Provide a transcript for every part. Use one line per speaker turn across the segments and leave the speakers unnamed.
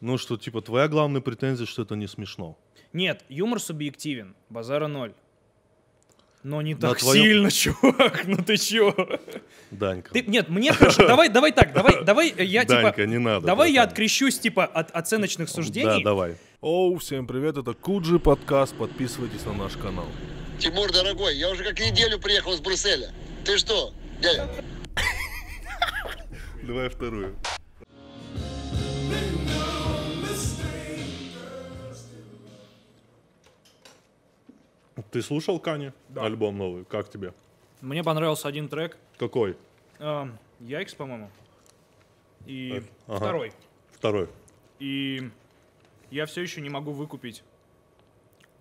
Ну что, типа, твоя главная претензия, что это не смешно.
Нет, юмор субъективен, базара ноль. Но не так твоем... сильно, чувак, ну ты чё? Данька. Ты, нет, мне хорошо, давай, давай так,
давай, давай я типа... Данька, не надо.
Давай я открещусь типа от
оценочных суждений. Да, давай. Оу, всем привет, это Куджи подкаст, подписывайтесь на наш канал.
Тимур, дорогой, я уже как неделю приехал из Брюсселя. Ты что, дядя?
Давай вторую. Ты слушал Кани? Да. Альбом новый. Как тебе?
Мне понравился один трек. Какой? Эм, Яйкс, по-моему. И э, ага. второй. Второй. И я все еще не могу выкупить.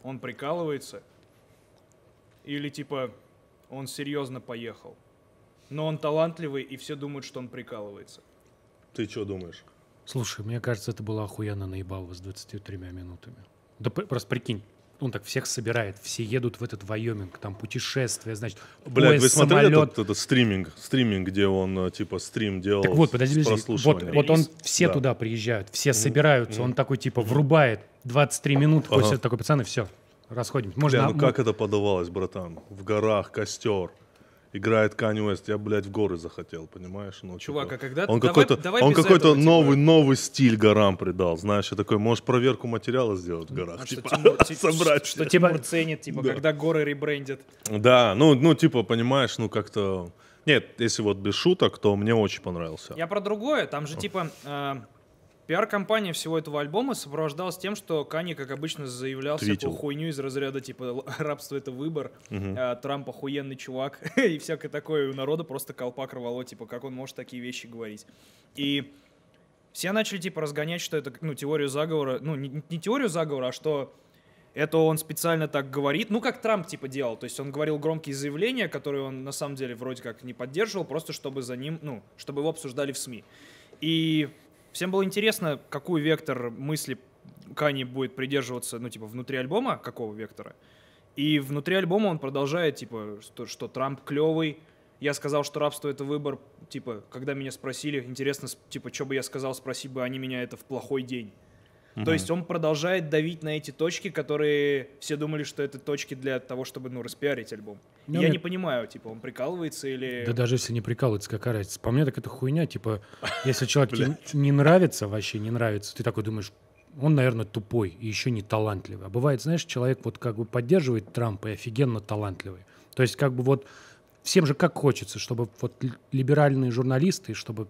Он прикалывается. Или типа он серьезно поехал. Но он талантливый, и все думают, что он прикалывается.
Ты что думаешь? Слушай, мне кажется, это было охуенно наебалово с 23 минутами. Да просто прикинь, он так всех собирает, все едут в этот Вайоминг, там путешествие, значит, Блядь, поезд, вы смотрели самолет.
этот, этот стриминг, стриминг, где он э, типа стрим делал так вот, подожди, подожди. Вот, вот он, все да. туда приезжают, все mm-hmm. собираются, mm-hmm. он такой типа
врубает 23 минут, ага. такой, пацаны, все, расходимся. Можно, Бля, ну как
это подавалось, братан? В горах, костер играет Kanye West, я, блядь, в горы захотел, понимаешь? Ну, Чувак, типа, а когда... Он какой-то, он какой-то этого, типа новый, типа... новый стиль горам придал, знаешь, я такой, можешь проверку материала сделать в горах, а типа, что Тимур, собрать. Что, что Тимур ценит, типа, да. когда
горы ребрендят.
Да, ну, ну, типа, понимаешь, ну, как-то... Нет, если вот без шуток, то мне очень понравился.
Я про другое, там же, типа... Э Пиар-компания всего этого альбома сопровождалась тем, что Кани, как обычно, заявлял Твитил. всякую хуйню из разряда, типа, рабство — это выбор, угу. а, Трамп — охуенный чувак, и всякое такое. У народа просто колпак рвало, типа, как он может такие вещи говорить. И все начали, типа, разгонять, что это, ну, теорию заговора, ну, не, не теорию заговора, а что это он специально так говорит, ну, как Трамп, типа, делал. То есть он говорил громкие заявления, которые он, на самом деле, вроде как не поддерживал, просто чтобы за ним, ну, чтобы его обсуждали в СМИ. И Всем было интересно, какой вектор мысли Кани будет придерживаться, ну, типа, внутри альбома, какого вектора. И внутри альбома он продолжает, типа, что, что Трамп клевый, я сказал, что рабство — это выбор, типа, когда меня спросили, интересно, типа, что бы я сказал, спроси бы они меня это в плохой день. То есть он продолжает давить на эти точки, которые все думали, что это точки для того, чтобы, ну, распиарить альбом. Ну, я мне... не понимаю, типа, он прикалывается или... Да даже если не прикалывается,
какая разница. По мне так это хуйня, типа, если человек тебе не нравится, вообще не нравится, ты такой думаешь, он, наверное, тупой и еще не талантливый. А бывает, знаешь, человек вот как бы поддерживает Трампа и офигенно талантливый. То есть как бы вот всем же как хочется, чтобы вот либеральные журналисты, чтобы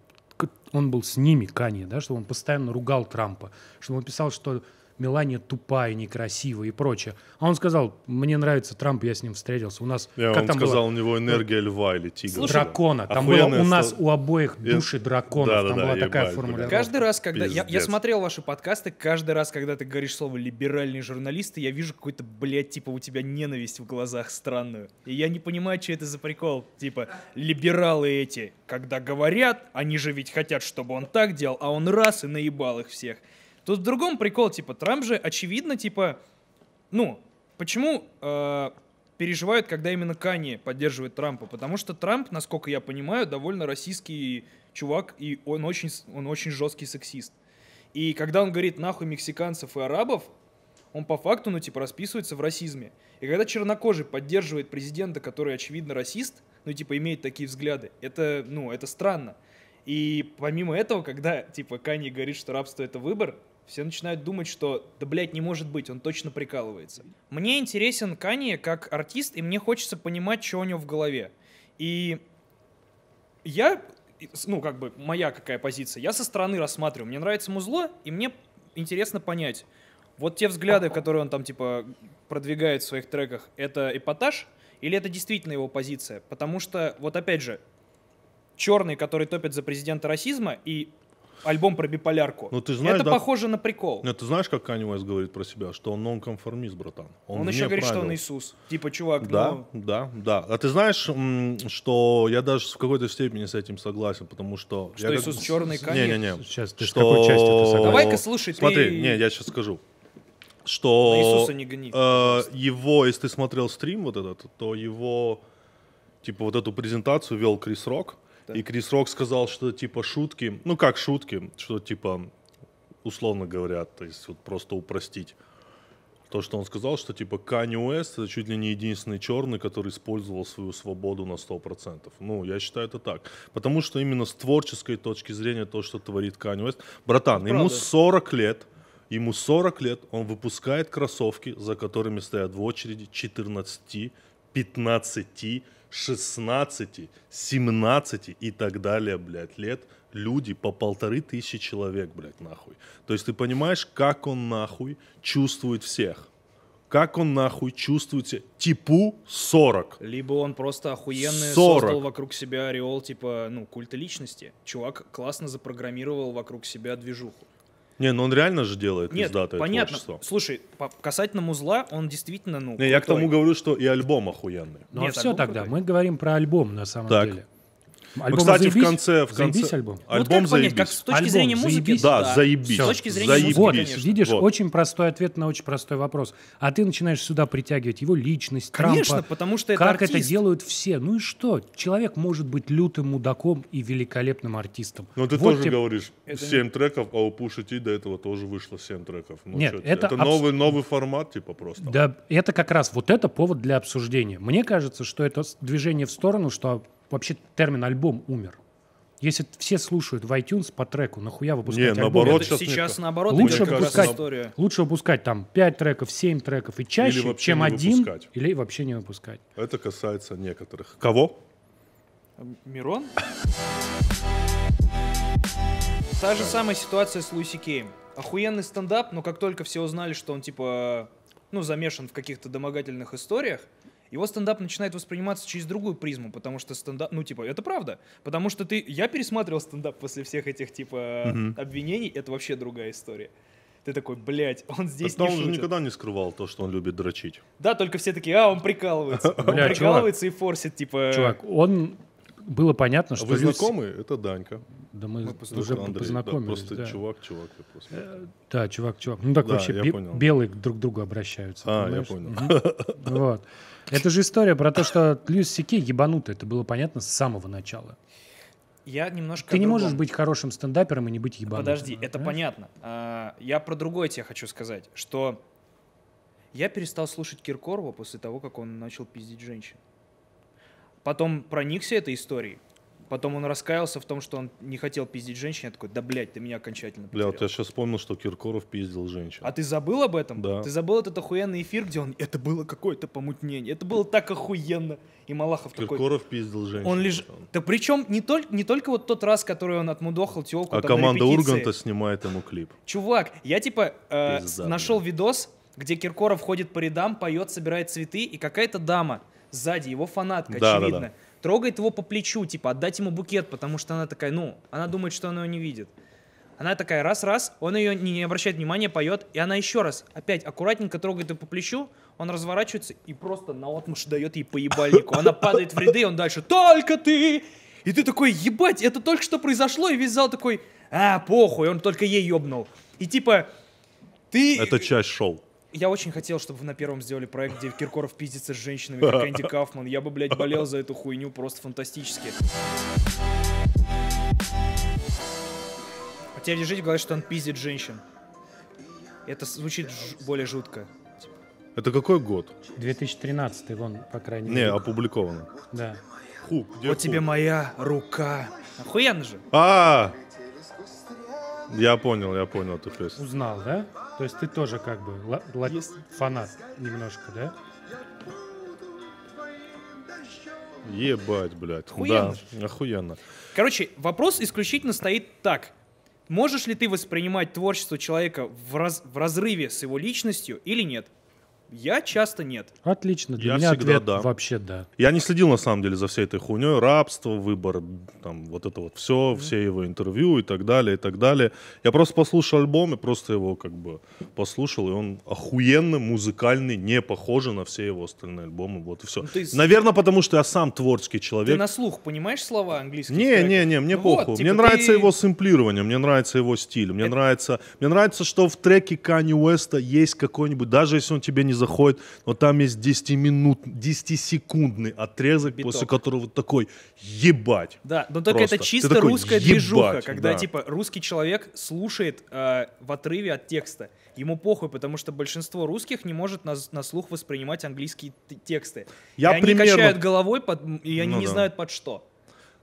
он был с ними, Канье, да, что он постоянно ругал Трампа, что он писал, что Мелания тупая, некрасивая и прочее. А он сказал, мне нравится Трамп, я с ним встретился. У нас, yeah, как он там сказал, было? у него энергия льва или тигра. Слушай, дракона. Там было, у нас стал... у обоих э, души дракона. Да, да, там да, такая формулировка.
Каждый раз, когда... Я, я
смотрел ваши подкасты, каждый раз, когда ты говоришь слово «либеральные журналисты», я вижу какой-то, блядь, типа у тебя ненависть в глазах странную. И я не понимаю, что это за прикол. Типа, либералы эти, когда говорят, они же ведь хотят, чтобы он так делал, а он раз и наебал их всех. Тут в другом прикол, типа, Трамп же, очевидно, типа, ну, почему э, переживают, когда именно Кани поддерживает Трампа? Потому что Трамп, насколько я понимаю, довольно российский чувак, и он очень, он очень жесткий сексист. И когда он говорит нахуй мексиканцев и арабов, он по факту, ну, типа, расписывается в расизме. И когда чернокожий поддерживает президента, который, очевидно, расист, ну, типа, имеет такие взгляды, это, ну, это странно. И помимо этого, когда, типа, Канье говорит, что рабство — это выбор, все начинают думать, что да, блядь, не может быть, он точно прикалывается. Мне интересен Канье как артист, и мне хочется понимать, что у него в голове. И я, ну, как бы, моя какая позиция, я со стороны рассматриваю. Мне нравится музло, и мне интересно понять, вот те взгляды, которые он там, типа, продвигает в своих треках, это эпатаж или это действительно его позиция? Потому что, вот опять же, черные, которые топят за президента расизма, и альбом про биполярку. Ну, ты знаешь, это да, похоже на
прикол. Нет, ну, ты знаешь, как Канни Уэст говорит про себя, что он нонконформист, братан. Он, он еще говорит, правил. что он Иисус. Типа, чувак, Да, ну... да, да. А ты знаешь, что я даже в какой-то степени с этим согласен, потому что... Что я Иисус как... черный Канни? Не-не-не. Сейчас, ты что... с какой части Давай-ка, слушай, Смотри, ты... не, я сейчас скажу что Иисуса не гони, э, его, если ты смотрел стрим вот этот, то его типа вот эту презентацию вел Крис Рок, да. И Крис Рок сказал, что типа шутки, ну как шутки, что типа условно говоря, то есть вот просто упростить. То, что он сказал, что типа Kanye Уэст это чуть ли не единственный черный, который использовал свою свободу на 100%. Ну, я считаю это так. Потому что именно с творческой точки зрения то, что творит Kanye Уэст, Братан, это ему правда. 40 лет, ему 40 лет, он выпускает кроссовки, за которыми стоят в очереди 14 15, 16, 17 и так далее, блядь, лет люди по полторы тысячи человек, блядь, нахуй. То есть ты понимаешь, как он нахуй чувствует всех? Как он нахуй чувствует себя? Типу 40. Либо он просто охуенно создал
вокруг себя ореол, типа, ну, культа личности. Чувак классно запрограммировал вокруг себя движуху.
Не, ну он реально же делает Нет, из даты понятно. Творчество.
Слушай, по касательно музла, он действительно, ну... Не, крутой. я к тому говорю,
что и альбом охуенный. Ну а Нет, а все
тогда, крутой. мы говорим про альбом на самом так.
деле. Альбом Мы, ну, кстати, заебись? в конце... В конце... Заебись альбом? Ну, альбом вот как заебись. понять, как с точки альбом зрения музыки? Заебись? Да, да, заебись. С точки зрения заебись. музыки, Вот, видишь, вот.
очень простой ответ на очень простой вопрос. А ты начинаешь сюда притягивать его личность, Конечно, Трампа, потому что это Как артист. это делают все. Ну и что? Человек может быть лютым мудаком и великолепным артистом. Но ну, ты вот тоже тебе... говоришь, это... 7
треков, а у Пуша Ти до этого тоже вышло 7 треков. Ну, Нет, что, это... Это абс... новый, новый формат, типа, просто. Да,
это как раз, вот это повод для обсуждения. Мне кажется, что это движение в сторону, что вообще термин альбом умер. Если все слушают в iTunes по треку, нахуя выпускать не, Наоборот, это сейчас, сейчас наоборот, лучше выпускать, история. лучше выпускать там 5 треков, 7 треков и чаще, или чем один, выпускать. или
вообще не выпускать. Это касается некоторых. Кого?
Мирон?
Та же самая ситуация с Луиси Кейм. Охуенный стендап, но как только все узнали, что он типа ну, замешан в каких-то домогательных историях, его стендап начинает восприниматься через другую призму, потому что стендап, ну, типа, это правда. Потому что ты, я пересматривал стендап после всех этих, типа, угу. обвинений, это вообще другая история. Ты такой, блядь, он здесь Тогда не он шутит. же никогда
не скрывал то, что он любит дрочить.
Да, только все такие, а, он
прикалывается. Он прикалывается и форсит, типа... Чувак,
он было понятно, что... Вы люди... знакомы?
Это Данька. Да мы, мы уже Андрей, познакомились. Да, просто да. чувак, чувак. Просто. Э,
да, чувак, чувак. Ну так да, вообще бе- белые друг к другу обращаются. А, понимаешь? я понял. Вот. Это же история про то, что Льюис Сике ебанутый. Это было понятно с самого начала.
Я немножко. Ты не можешь быть
хорошим стендапером и не быть ебанутым. Подожди, это
понятно. А, я про другое тебе хочу сказать, что я перестал слушать Киркорова после того, как он начал пиздить женщин. Потом проникся этой историей. Потом он раскаялся в том, что он не хотел пиздить женщине. Я такой, да, блядь, ты меня окончательно потерял. Бля, вот
я сейчас вспомнил, что Киркоров пиздил женщин. А ты забыл об этом? Да. Ты
забыл этот охуенный эфир, где он... Это было какое-то помутнение. Это было так охуенно. И Малахов Киркоров такой... Киркоров
пиздил женщин. Он
лежит... Да причем не, толь... не только вот тот раз, который он отмудохал телку А команда Урганта
снимает ему клип.
Чувак, я типа э, Пизда, нашел бля. видос, где Киркоров ходит по рядам, поет, собирает цветы, и какая-то дама сзади, его фанатка, да, очевидно. Да, да. Трогает его по плечу, типа, отдать ему букет, потому что она такая, ну, она думает, что она его не видит. Она такая раз-раз, он ее не, не обращает внимания, поет, и она еще раз, опять аккуратненько трогает ее по плечу, он разворачивается и просто наотмашь дает ей по ебальнику. Она падает в ряды, и он дальше «Только ты!» И ты такой, ебать, это только что произошло, и весь зал такой, а, похуй, он только ей ебнул И типа,
ты... Это часть шоу
я очень хотел, чтобы вы на первом сделали проект, где Киркоров пиздится с женщинами, как Энди Кафман. Я бы, блядь, болел за эту хуйню просто фантастически. А тебя лежит говорит, что он пиздит женщин. Это звучит более жутко.
Это какой год?
2013,
вон, по крайней мере. Не, опубликовано.
Да. Ху, где вот хук? тебе моя рука. Охуенно же. -а.
Я понял, я понял эту песню. Узнал,
да? То есть ты тоже как бы л- л- фанат немножко, да?
Ебать, блядь. Охуенно. Да, охуенно.
Короче, вопрос исключительно стоит так. Можешь ли ты воспринимать творчество человека в, раз, в разрыве с его личностью или нет? Я часто нет.
Отлично, для я меня всегда ответ да. вообще да.
Я не следил на самом деле за всей этой хуйней, рабство, выбор, там вот это вот все, mm-hmm. все его интервью и так далее, и так далее. Я просто послушал альбом и просто его как бы послушал, и он охуенно музыкальный, не похожий на все его остальные альбомы, вот и все. Ну, ты... Наверное, потому что я сам творческий человек. Ты на
слух понимаешь слова английские? Не, треков? не, не, мне ну, похуй. Вот, типа мне ты... нравится
его сэмплирование, мне нравится его стиль, мне это... нравится, мне нравится, что в треке Kanye Уэста есть какой-нибудь, даже если он тебе не заходит, но там есть 10 минут, 10-секундный отрезок, Биток. после которого такой ебать. Да, но только Просто. это чисто такой, русская ебать, движуха, когда да. типа
русский человек слушает э, в отрыве от текста. Ему похуй, потому что большинство русских не может на, на слух воспринимать английские тексты. Я и примерно... они качают головой, под, и они ну, не да. знают под что.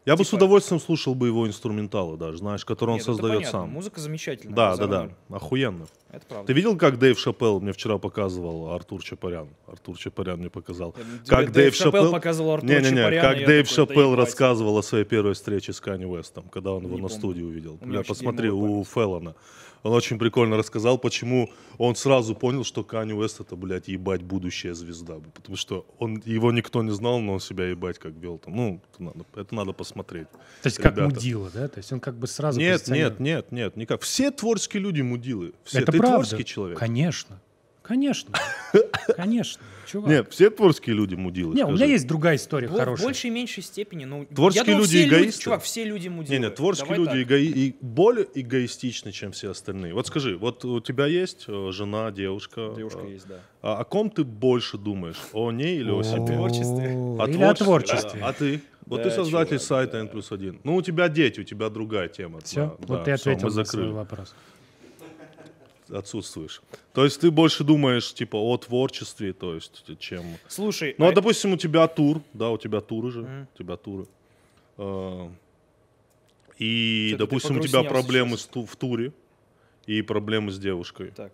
Я типа... бы с типа удовольствием слушал бы его инструменталы даже, знаешь, который он ну, создает сам. Музыка замечательная. Да, да, да, да, охуенно. Это правда. Ты видел, как Дэйв Шапел мне вчера показывал Артур Чапарян? Артур Чапарян мне показал. Тебе как Дэйв, Дэйв Шапелл, Шапелл показывал Артур не, не, не, Чапарян. Как Дэйв такой, Шапелл рассказывал о своей первой встрече с Канни Уэстом, когда он его не на помню. студии увидел. Бля, посмотри, у Феллона он очень прикольно рассказал, почему он сразу понял, что Канни Уэст это, блядь, ебать будущая звезда. Потому что он, его никто не знал, но он себя ебать как вел там. Ну, это надо, это надо посмотреть. То есть Ребята. как мудила, да? То есть он как
бы сразу... Нет, нет,
нет, нет, никак. Все творческие люди мудилы. Все. Это Ты правда. творческий человек. Конечно. Конечно. Конечно. Чувак. Нет,
все творческие люди мудилы. Нет, у меня есть другая история
Бо- хорошая. В большей и меньшей степени. Ну, творческие думал, люди эгоисты. Люди, чувак, все люди мудилы. Нет, нет, творческие Давай люди
эго- и более эгоистичны, чем все остальные. Вот скажи, вот у тебя есть э, жена, девушка? Девушка а, есть, да. А, а, о ком ты больше думаешь? О ней или о себе? О творчестве. О или о творчестве. Да. А ты? Вот да, ты создатель чувак, сайта N плюс 1. Ну, у тебя дети, у тебя другая тема. Все, да, вот да, ты ответил все, на свой вопрос отсутствуешь. То есть ты больше думаешь, типа, о творчестве, то есть, чем... Слушай... Ну, а, а, допустим, у тебя тур, да, у тебя туры же, mm. у тебя туры. А, и, допустим, у тебя проблемы с, в туре и проблемы с девушкой. Так.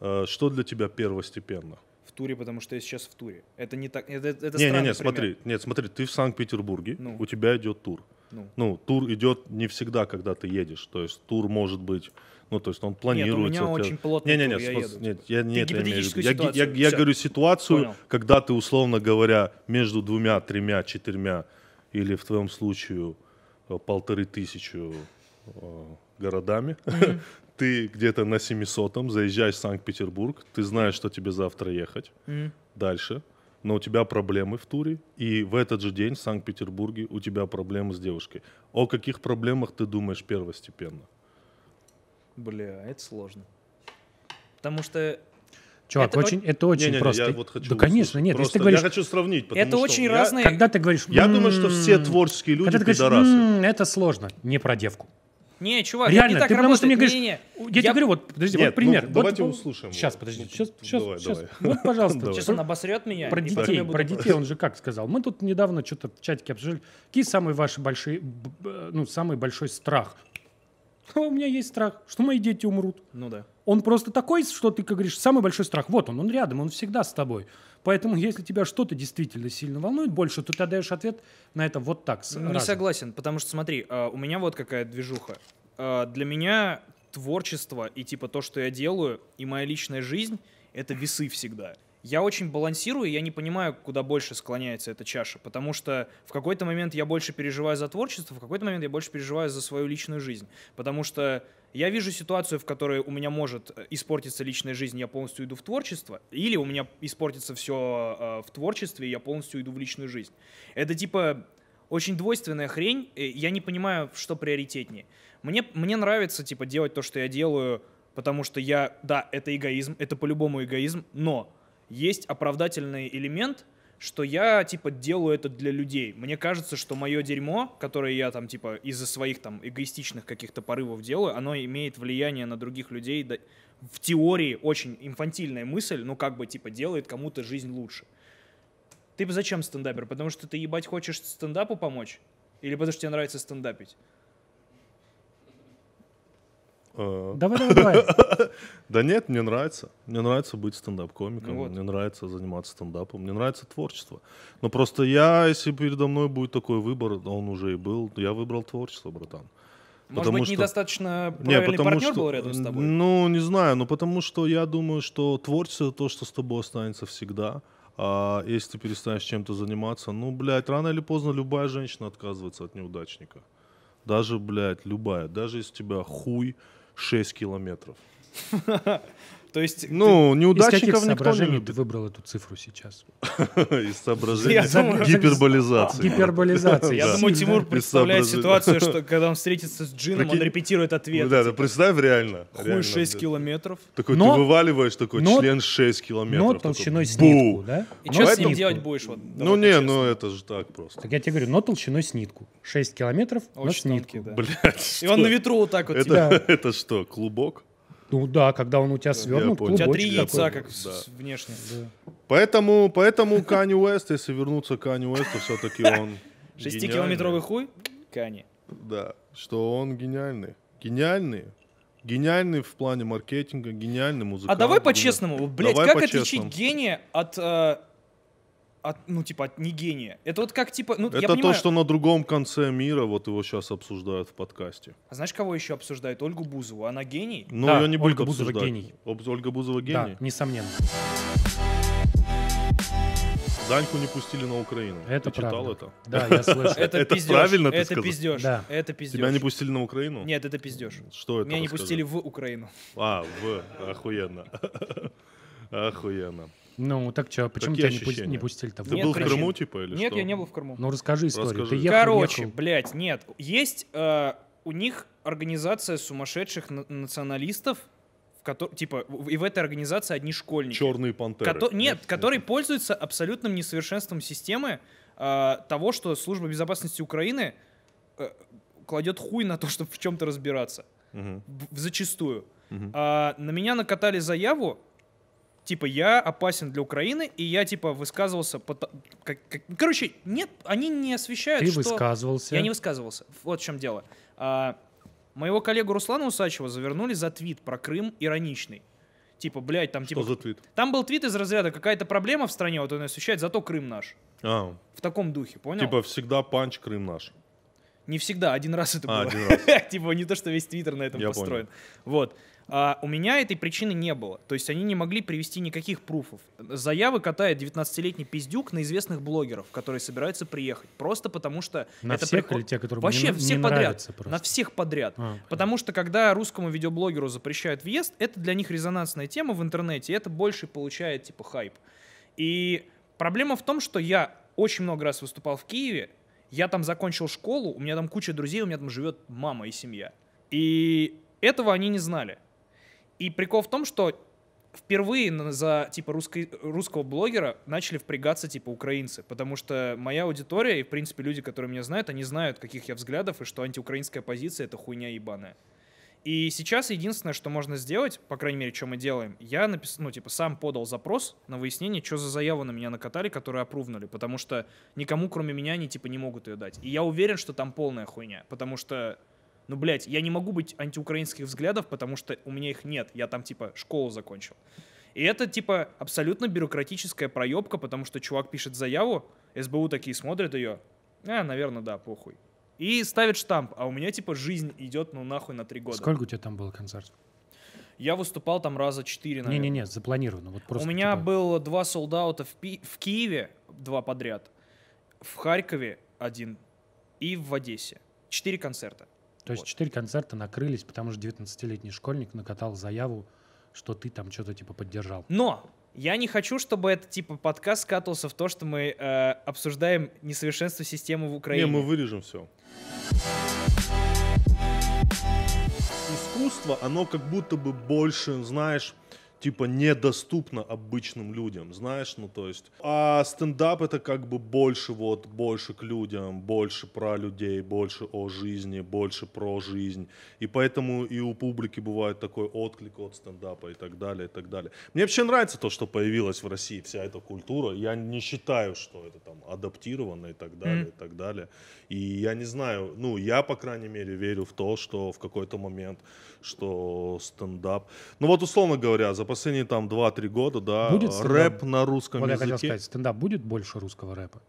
А, что для тебя первостепенно?
В туре, потому что я сейчас в туре. Это не так... Это, это не, не, не, смотри,
нет, смотри, ты в Санкт-Петербурге, ну. у тебя идет тур. Ну. ну, тур идет не всегда, когда ты едешь. То есть тур может быть ну, то есть он планируется. Нет, у меня очень плотно. Не, не, не, я, Нет, я, не это имею в виду. Ситуацию. Я, я, я говорю ситуацию, Понял. когда ты, условно говоря, между двумя, тремя, четырьмя или в твоем случае э, полторы тысячи э, городами, mm-hmm. ты где-то на 700 заезжаешь в Санкт-Петербург, ты знаешь, что тебе завтра ехать mm-hmm. дальше, но у тебя проблемы в туре, и в этот же день в Санкт-Петербурге у тебя проблемы с девушкой. О каких проблемах ты думаешь первостепенно?
Бля, это сложно. Потому что Чувак, это очень,
о... это очень не, не, не, просто. Я вот хочу да, конечно, нет. Просто если ты говоришь, я хочу
сравнить, потому это что очень я, разные. Когда ты говоришь,
я думаю, что все творческие люди когда ты говоришь, это сложно, не про девку.
Не, чувак, реально, не так ты потому что мне говоришь, не, не, я, я тебе говорю, вот, подожди, нет, ну, вот пример. Ну, давайте вот,
услышим. Сейчас, подожди, сейчас, сейчас, ну, давай, сейчас. Вот, пожалуйста. Сейчас он обосрет меня. Про детей, про детей он же как сказал. Мы тут недавно что-то в чатике обсуждали. Какие самые ваши большие, ну, самый большой страх А у меня есть страх, что мои дети умрут. Ну да. Он просто такой, что ты, как говоришь, самый большой страх. Вот он, он рядом, он всегда с тобой. Поэтому, если тебя что-то действительно сильно волнует больше, то ты отдаешь ответ на это вот так. Сразу. Не
согласен, потому что смотри, а, у меня вот какая движуха. А, для меня творчество и типа то, что я делаю, и моя личная жизнь — это весы всегда я очень балансирую, и я не понимаю, куда больше склоняется эта чаша, потому что в какой-то момент я больше переживаю за творчество, в какой-то момент я больше переживаю за свою личную жизнь, потому что я вижу ситуацию, в которой у меня может э, испортиться личная жизнь, я полностью иду в творчество, или у меня испортится все э, в творчестве, и я полностью иду в личную жизнь. Это типа очень двойственная хрень, я не понимаю, что приоритетнее. Мне, мне нравится, типа, делать то, что я делаю, потому что я, да, это эгоизм, это по-любому эгоизм, но есть оправдательный элемент, что я, типа, делаю это для людей. Мне кажется, что мое дерьмо, которое я там, типа, из-за своих там эгоистичных каких-то порывов делаю, оно имеет влияние на других людей. Да, в теории очень инфантильная мысль, ну, как бы, типа, делает кому-то жизнь лучше. Ты зачем стендапер? Потому что ты ебать хочешь стендапу помочь? Или потому что тебе нравится стендапить?
Давай, давай, давай. Да нет, мне нравится. Мне нравится быть стендап-комиком, мне нравится заниматься стендапом, мне нравится творчество. Но просто я, если передо мной будет такой выбор, он уже и был, я выбрал творчество, братан. Может потому быть, что... недостаточно правильный не, потому партнер что... был рядом с тобой? Ну, не знаю, но потому что я думаю, что творчество — то, что с тобой останется всегда. А если ты перестанешь чем-то заниматься, ну, блядь, рано или поздно любая женщина отказывается от неудачника. Даже, блядь, любая. Даже если тебя хуй, 6 километров.
То есть, ну, ты... неудачников никто не любит. ты выбрал эту цифру сейчас? Из соображений гиперболизации. Гиперболизации. Я думаю, Тимур представляет ситуацию, что когда он встретится с Джином, он репетирует ответ. Да, представь реально. Хуй 6 километров. Такой
ты вываливаешь такой член 6 километров. Но толщиной снитку, да? И что с ним делать будешь? Ну не, ну это же так просто. Так я
тебе говорю, но толщиной снитку. 6 километров на снитке.
Блять. И он на ветру вот так вот. Это что, клубок? Ну да, когда он у тебя свернут, У тебя три яйца, как да. внешне. Да. Поэтому, поэтому Кани Уэст, если вернуться к Кани Уэсту, все-таки он Шестикилометровый
хуй? Кани.
Да, что он гениальный. Гениальный. Гениальный в плане маркетинга, гениальный музыкант. А давай по-честному, блядь, как по отличить
гения от э, от, ну, типа, от не гения. Это вот как, типа, ну, Это я понимаю... то, что
на другом конце мира, вот его сейчас обсуждают в подкасте.
А знаешь, кого еще обсуждают? Ольгу Бузову. Она гений? Ну, да, ее не Ольга Бузова гений.
Об... Ольга Бузова гений? Да, несомненно. Даньку не пустили на Украину. Это Ты правда. читал это? Да, я слышал. Это пиздеж. правильно ты Это пиздеж. Да. Это пиздеж. Тебя не пустили на Украину? Нет, это пиздеж. Что это? Меня не пустили в Украину. А, в. Охуенно. Охуенно.
Ну, так что, а почему Какие тебя не, ощущения? не пустили там? Ты Нет был в причин. Крыму, типа, или Нет, что? я не был в Крыму. Ну, расскажи историю. Расскажи. Ты ехал, Короче, ехал.
блядь, нет. Есть э, у них организация сумасшедших на- националистов, в кото- типа, в- и в этой организации одни школьники. Черные пантеры. Кото- нет, которые пользуются абсолютным несовершенством системы э, того, что служба безопасности Украины э, кладет хуй на то, чтобы в чем-то разбираться.
Мгм, В-
зачастую. мгм. А, на меня накатали заяву типа, я опасен для Украины, и я, типа, высказывался... Под... Как, как... Короче, нет, они не освещают, Ты что... высказывался. Я не высказывался. Вот в чем дело. А, моего коллегу Руслана Усачева завернули за твит про Крым ироничный. Типа, блядь, там... Что типа... за твит? Там был твит из разряда «Какая-то проблема в стране, вот он освещает, зато Крым наш».
А. В таком духе, понял? Типа, всегда панч Крым наш.
Не всегда, один раз это а, было. Раз. типа не то, что весь Твиттер на этом Я построен. Понял. Вот. А у меня этой причины не было. То есть они не могли привести никаких пруфов. Заявы катает 19-летний пиздюк на известных блогеров, которые собираются приехать. Просто потому что... На это всех приход... или те, которые Вообще не, всех не подряд. Просто. На всех подряд. А, потому что когда русскому видеоблогеру запрещают въезд, это для них резонансная тема в интернете, и это больше получает типа хайп. И проблема в том, что я очень много раз выступал в Киеве, я там закончил школу, у меня там куча друзей, у меня там живет мама и семья. И этого они не знали. И прикол в том, что впервые за типа русско- русского блогера начали впрягаться типа украинцы, потому что моя аудитория и в принципе люди, которые меня знают, они знают, каких я взглядов и что антиукраинская позиция это хуйня ебаная. И сейчас единственное, что можно сделать, по крайней мере, что мы делаем, я напис... ну, типа, сам подал запрос на выяснение, что за заяву на меня накатали, которые опрувнули, потому что никому, кроме меня, они, типа, не могут ее дать. И я уверен, что там полная хуйня, потому что, ну, блядь, я не могу быть антиукраинских взглядов, потому что у меня их нет, я там, типа, школу закончил. И это, типа, абсолютно бюрократическая проебка, потому что чувак пишет заяву, СБУ такие смотрят ее, а, наверное, да, похуй и ставит штамп. А у меня, типа, жизнь идет, ну, нахуй на три года. Сколько у
тебя там было концертов?
Я выступал там раза четыре, наверное. Не-не-не,
запланировано. Вот просто у типа.
меня типа... было два солдаута в, Пи- в Киеве, два подряд, в Харькове один и в Одессе. Четыре концерта.
То есть четыре вот. концерта накрылись, потому что 19-летний школьник накатал заяву, что ты там что-то типа поддержал.
Но я не хочу, чтобы это типа подкаст скатывался в то, что мы э, обсуждаем несовершенство системы в Украине. Не, мы
вырежем все.
Искусство, оно как будто бы больше, знаешь, типа недоступно обычным людям, знаешь, ну то есть. А стендап это как бы больше вот, больше к людям, больше про людей, больше о жизни, больше про жизнь. И поэтому и у публики бывает такой отклик от стендапа и так далее, и так далее. Мне вообще нравится то, что появилась в России вся эта культура. Я не считаю, что это там адаптировано и так далее, mm-hmm. и так далее. И я не знаю, ну я, по крайней мере, верю в то, что в какой-то момент, что стендап... Ну вот, условно говоря, за последние там 2-3 года, да, будет рэп на русском вот языке. я хотел сказать,
стендап будет больше русского
рэпа?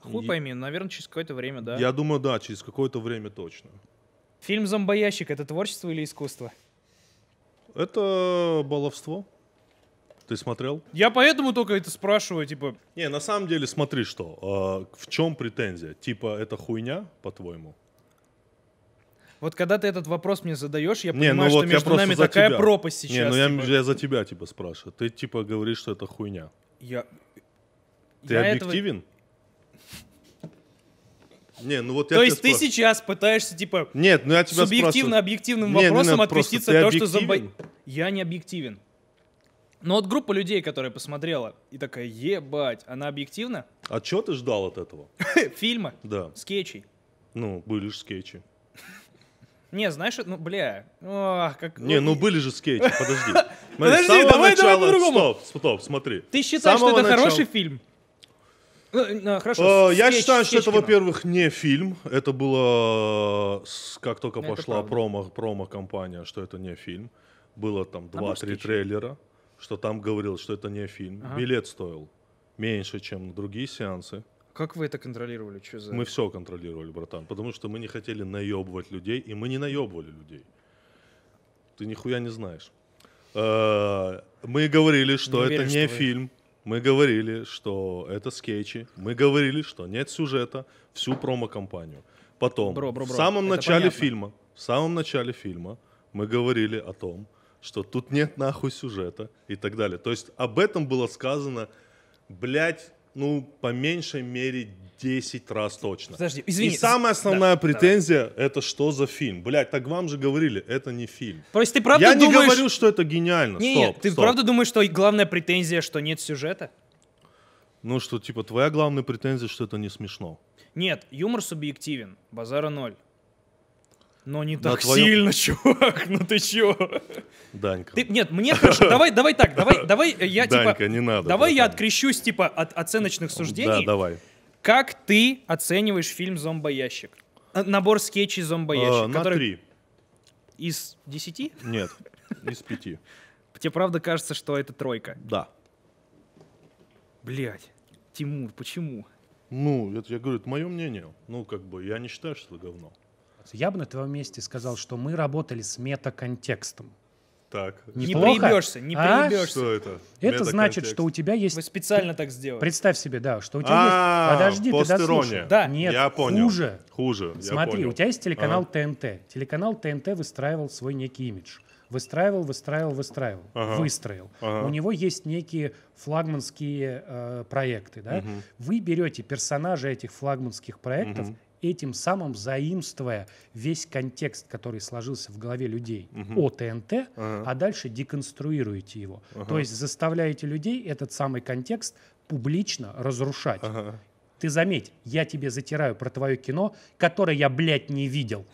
Хуй я... пойми,
наверное, через какое-то время, да. Я
думаю, да, через какое-то время точно.
Фильм «Зомбоящик» — это творчество или искусство?
Это баловство. Ты смотрел? Я поэтому только это спрашиваю, типа... Не, на самом деле, смотри, что. Э, в чем претензия? Типа, это хуйня, по-твоему?
Вот когда ты этот вопрос мне задаешь, я понимаю, не, ну, что вот между нами такая тебя. пропасть сейчас. Не, ну я, типа...
я за тебя типа спрашиваю. Ты типа говоришь, что это хуйня.
Я. Ты я объективен?
Этого... Не, ну вот я. То есть ты
сейчас пытаешься типа
нет, ну я тебя субъективно объективным не, вопросом не, откреститься от что зомба...
Я не объективен. Но вот группа людей, которая посмотрела и такая, ебать, она объективна?
А чего ты ждал от этого? Фильма? Да. Скетчей. Ну, были же скетчи.
Не, знаешь, ну, бля, о, как... Не, ну
были же скетчи, подожди. Смотри, подожди, давай, начала... давай по-другому. Стоп, стоп, смотри. Ты считаешь, что это начала... хороший
фильм? Ну, ну хорошо, О, э, скетч, я считаю, скетч что это,
во-первых, не фильм. Это было, э, как только ну, это пошла промо, промо-компания, что это не фильм. Было там 2-3 трейлера, что там говорилось, что это не фильм. Ага. Билет стоил меньше, чем на другие сеансы.
Как вы это контролировали? Что за... Мы
все контролировали, братан, потому что мы не хотели наебывать людей, и мы не наебывали людей. Ты нихуя не знаешь. Э, мы говорили, что это не фильм. Мы говорили, что это скетчи. Мы говорили, что нет сюжета. Всю промо-компанию. Потом, бро, бро, бро. в самом это начале понятно. фильма, в самом начале фильма мы говорили о том, что тут нет нахуй сюжета и так далее. То есть об этом было сказано, блядь, ну, по меньшей мере 10 раз точно. Подожди, извини. И самая основная да, претензия давай. это что за фильм? Блять, так вам же говорили, это не фильм. То есть ты правда Я думаешь... не говорю, что это гениально. Не, стоп, нет, ты стоп. правда
думаешь, что главная претензия, что нет сюжета?
Ну что, типа, твоя главная претензия, что это не смешно.
Нет, юмор субъективен, базара ноль. Но не так твоем... сильно, чувак, ну ты чё? Данька. Ты, нет, мне хорошо, давай, давай так, давай, давай
я типа, Данька, типа... не надо.
Давай я открещусь типа от оценочных суждений. Да, давай. Как ты оцениваешь фильм «Зомбоящик»? Э, набор скетчей «Зомбоящик». Э, на три. Из десяти?
Нет, из пяти.
Тебе правда кажется, что это тройка?
Да. Блять, Тимур, почему? Ну, это я говорю, это мое мнение. Ну, как бы, я не считаю, что это говно. Я бы на
твоем месте сказал, что мы работали с
метаконтекстом. Так. Неплохо? Не проебешься, не а? Что это? Это значит, что у тебя есть... Вы специально так сделали. Представь себе, да, что у тебя А-а-а, есть... А, Подожди, ты дослушай. Да. Нет, я понял. хуже. Хуже, я Смотри, понял. у тебя есть телеканал
А-а. ТНТ. Телеканал ТНТ выстраивал свой некий имидж. Выстраивал, выстраивал, выстраивал, ага. выстроил. Ага. У него есть некие флагманские э, проекты. Да? Угу. Вы берете персонажа этих флагманских проектов угу этим самым заимствуя весь контекст, который сложился в голове людей угу. о ТНТ, ага. а дальше деконструируете его. Ага. То есть заставляете людей этот самый контекст публично разрушать. Ага. Ты заметь, я тебе затираю про твое кино, которое я, блядь, не видел.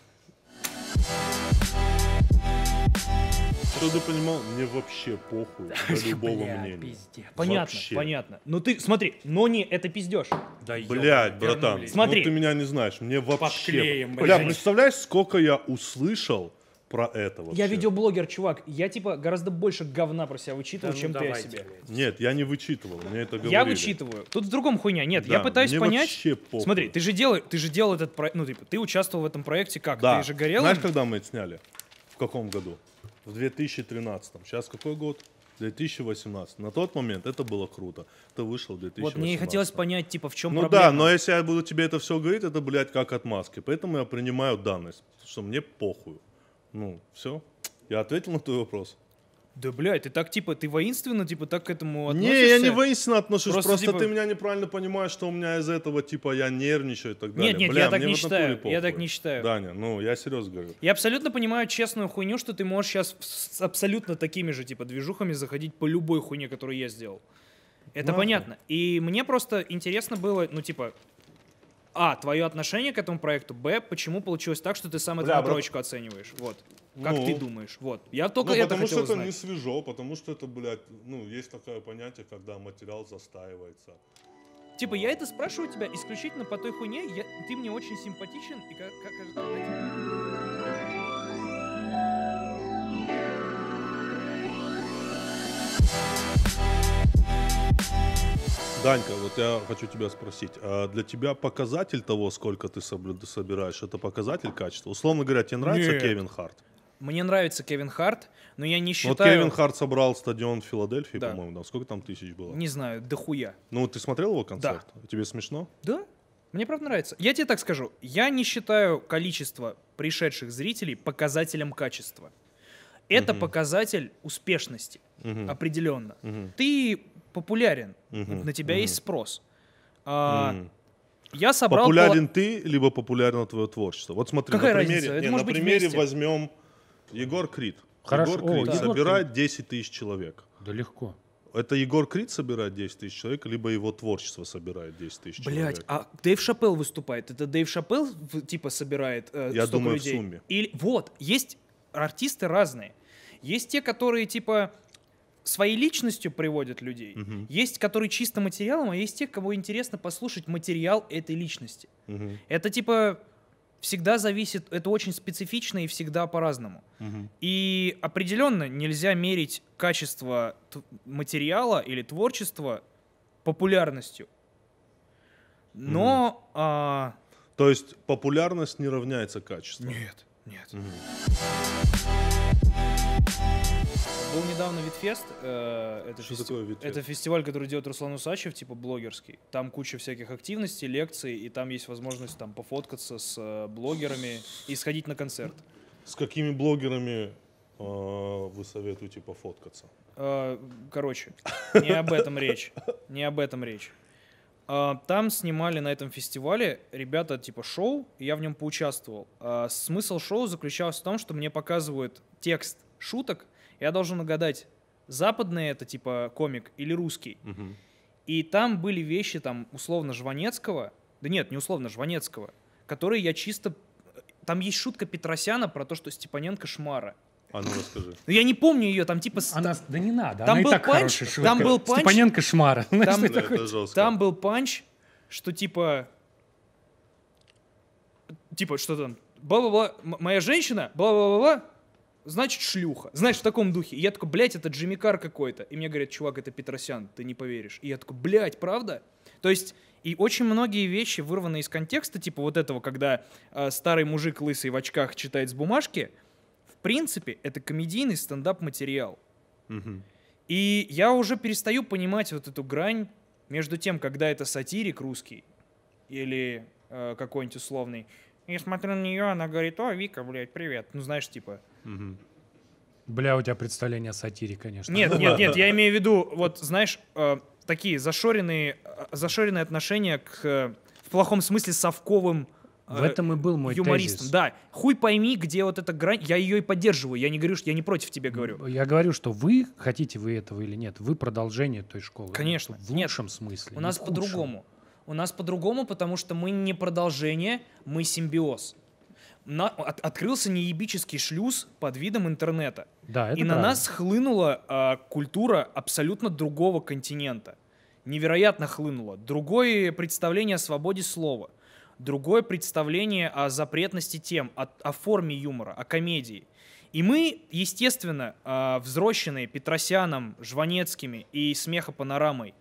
Чтобы ты понимал, мне вообще похуй на любого Бля, мнения. Пиздец. Понятно, вообще. понятно.
Ну ты, смотри, но не это пиздешь.
Да Блять, братан, ну смотри. ты меня не знаешь, мне вообще... Подклеим, Бля, представляешь, сколько я услышал про это вообще.
Я видеоблогер, чувак. Я, типа, гораздо больше говна про себя вычитываю, да, чем ну, ты о себе.
Нет, я не вычитывал, мне это говорили. Я вычитываю.
Тут в другом хуйня. Нет, да, я пытаюсь понять... Вообще похуй. Смотри, ты же, делал, ты же делал этот проект, ну, типа, ты участвовал в этом проекте как? Да. Ты же горел? Знаешь,
когда мы это сняли? В каком году? в 2013. Сейчас какой год? 2018. На тот момент это было круто. Это вышло в 2018. Вот мне и хотелось понять, типа, в чем ну, проблема. Ну да, но если я буду тебе это все говорить, это, блядь, как отмазки. Поэтому я принимаю данность, что мне похуй. Ну, все. Я ответил на твой вопрос. Да, блядь, ты так, типа, ты воинственно, типа, так к этому относишься? Не, я не воинственно отношусь, просто, просто типа... ты меня неправильно понимаешь, что у меня из за этого, типа, я нервничаю и так далее. Нет, нет, Бля, я так не считаю, я так не считаю. Даня, ну, я серьезно говорю.
Я абсолютно понимаю честную хуйню, что ты можешь сейчас с абсолютно такими же, типа, движухами заходить по любой хуйне, которую я сделал. Это Нахуй. понятно. И мне просто интересно было, ну, типа, а, твое отношение к этому проекту, б, почему получилось так, что ты сам эту Бля, бро...
оцениваешь, вот. Как ну, ты думаешь? Вот. Я ну, только ну, это потому хотел что это узнать. не свежо, потому что это, блядь, ну, есть такое понятие, когда материал застаивается.
Типа, я это спрашиваю тебя исключительно по той хуйне, я, ты мне очень симпатичен, и как, как кажется...
Данька, вот я хочу тебя спросить, а для тебя показатель того, сколько ты собираешь, это показатель качества? Условно говоря, тебе нравится Нет. Кевин Харт?
Мне нравится Кевин Харт, но я не считаю... Вот Кевин
Харт собрал стадион в Филадельфии, да. по-моему, да. Сколько там тысяч было? Не знаю, да хуя. Ну, ты смотрел его концерт? Да. Тебе смешно?
Да. Мне правда нравится. Я тебе так скажу. Я не считаю количество пришедших зрителей показателем качества. Это угу. показатель успешности. Угу. Определенно. Угу. Ты популярен. Угу. На тебя угу. есть спрос. А, угу.
Я собрал... Популярен пол... ты, либо популярно твое творчество. Вот смотри, Какая на разница? примере, не, на примере вместе. возьмем Егор Крид. Хорошо. Егор Крид да. собирает Егор 10 тысяч человек. Да легко. Это Егор Крид собирает 10 тысяч человек, либо его творчество собирает 10 тысяч человек. Блять,
а Дэйв Шапел выступает. Это Дэйв Шапел типа собирает э, Я думаю, людей? в сумме. Или, вот, есть артисты разные. Есть те, которые типа своей личностью приводят людей. Угу. Есть, которые чисто материалом, а есть те, кому интересно послушать материал этой личности. Угу. Это типа всегда зависит, это очень специфично и всегда по-разному. Угу. И определенно нельзя мерить качество материала или творчества популярностью.
Но...
Угу. А...
То есть популярность не равняется качеству? Нет,
нет. Угу. Был недавно Витфест. Э, это, фести... такое Витфест? это фестиваль, который делает Руслан Усачев, типа блогерский. Там куча всяких активностей, лекций, и там есть возможность там пофоткаться с э, блогерами и сходить на
концерт. С какими блогерами э, вы советуете пофоткаться?
Э, короче, не об этом речь. Не об этом речь. Э, там снимали на этом фестивале ребята типа шоу, и я в нем поучаствовал. Смысл шоу заключался в том, что мне показывают текст шуток, я должен угадать, западный это типа комик или русский. Угу. И там были вещи там условно Жванецкого, да нет, не условно Жванецкого, которые я чисто... Там есть шутка Петросяна про то, что Степаненко шмара.
А ну
расскажи.
Ну я не помню ее, там типа... Она, да не надо, там она был и так панч, хорошая Там был панч... Степаненко
шмара. Там, да,
там был панч, что типа... Типа, что там? Бла-бла-бла, моя женщина, бла-бла-бла, значит шлюха. Знаешь, в таком духе. И я такой, блядь, это Джимми Кар какой-то. И мне говорят, чувак, это Петросян, ты не поверишь. И я такой, блядь, правда? То есть и очень многие вещи вырваны из контекста, типа вот этого, когда э, старый мужик лысый в очках читает с бумажки, в принципе, это комедийный стендап-материал. Угу. И я уже перестаю понимать вот эту грань между тем, когда это сатирик русский или э, какой-нибудь условный. И смотрю на нее, она говорит, о, Вика, блядь, привет. Ну, знаешь,
типа... Угу. Бля, у тебя представление о сатире, конечно. Нет, ну нет, нет,
я имею в виду, вот, знаешь, э, такие зашоренные, э, зашоренные отношения к, э, в плохом смысле, совковым э, в этом и был мой юмористом. Тезис. Да, хуй пойми, где вот эта грань. Я ее и поддерживаю. Я не говорю, что я не против тебе говорю.
Я говорю, что вы хотите вы этого или нет. Вы продолжение той школы. Конечно. В лучшем нет. смысле. У нас по-другому.
У нас по-другому, потому что мы не продолжение, мы симбиоз на, от, открылся неебический шлюз под видом интернета.
Да, это И правда. на нас
хлынула а, культура абсолютно другого континента. Невероятно хлынула. Другое представление о свободе слова. Другое представление о запретности тем, о, о форме юмора, о комедии. И мы, естественно, а, взросленные Петросяном, Жванецкими и Смехопанорамой,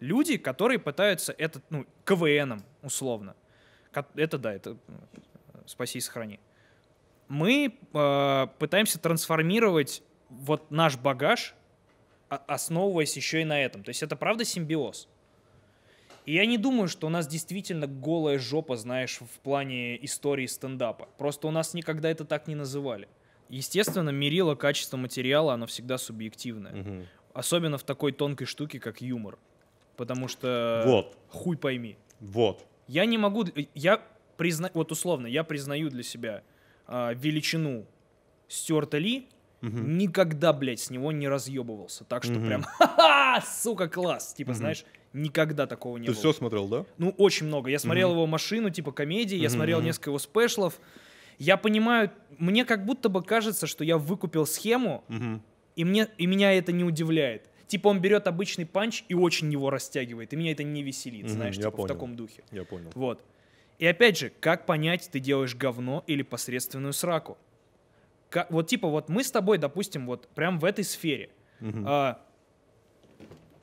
люди, которые пытаются этот ну, КВНом, условно. Это да, это спаси и сохрани. Мы э, пытаемся трансформировать вот наш багаж, а, основываясь еще и на этом. То есть это правда симбиоз. И я не думаю, что у нас действительно голая жопа, знаешь, в плане истории стендапа. Просто у нас никогда это так не называли. Естественно, мерило качество материала, оно всегда субъективное. Угу. Особенно в такой тонкой штуке, как юмор. Потому что... Вот. Хуй пойми. Вот. Я не могу... Я призна... вот условно, я признаю для себя э, величину Стюарта Ли, угу. никогда, блядь, с него не разъебывался. Так что угу. прям, ха-ха, сука, класс. Типа, угу. знаешь, никогда такого не Ты было. Ты все смотрел, да? Ну, очень много. Я смотрел угу. его «Машину», типа комедии, я смотрел несколько его спешлов. Я понимаю, мне как будто бы кажется, что я выкупил схему, угу. и, мне, и меня это не удивляет. Типа он берет обычный панч и очень его растягивает, и меня это не веселит, угу, знаешь, типа понял. в таком духе. Я понял. Вот. И опять же, как понять, ты делаешь говно или посредственную сраку? Как, вот типа вот мы с тобой, допустим, вот прям в этой сфере. Угу. А,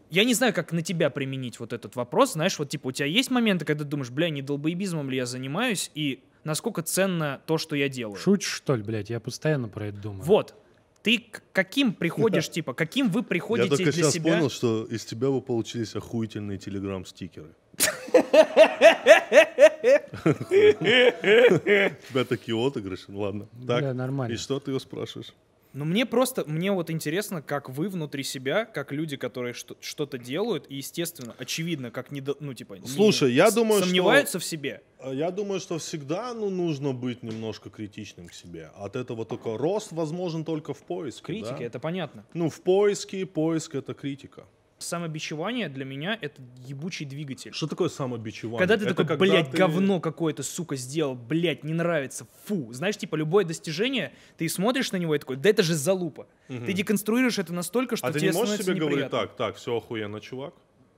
я не знаю, как на тебя применить вот этот вопрос. Знаешь, вот типа у тебя есть моменты, когда ты думаешь, бля, не долбоебизмом ли я занимаюсь, и насколько ценно то, что я делаю.
Шутишь,
что ли, блядь? Я постоянно про это думаю.
Вот. Ты к каким приходишь, типа, каким вы приходите для себя? Я только сейчас себя? понял,
что из тебя бы получились охуительные телеграм-стикеры. тебя такие отыгрыши, ну ладно. Так, нормально. И что ты его спрашиваешь?
Ну, мне просто, мне вот интересно, как вы внутри себя, как люди, которые что-то делают, и, естественно, очевидно, как не, ну, типа, Слушай, я думаю, сомневаются в себе.
А, я думаю, что всегда, ну, нужно быть немножко критичным к себе. От этого только рост возможен только в поиске. Критика, да? это понятно. Ну, в поиске, поиск — это критика
самобичевание для меня это ебучий двигатель. Что такое самобичевание? Когда ты это такой, когда блядь, ты... говно какое-то, сука, сделал, блядь, не нравится, фу. Знаешь, типа, любое достижение, ты смотришь на него и такой, да это же залупа. Угу. Ты деконструируешь это настолько, что а тебе ты не можешь себе неприятно. говорить,
так, так, все охуенно, чувак,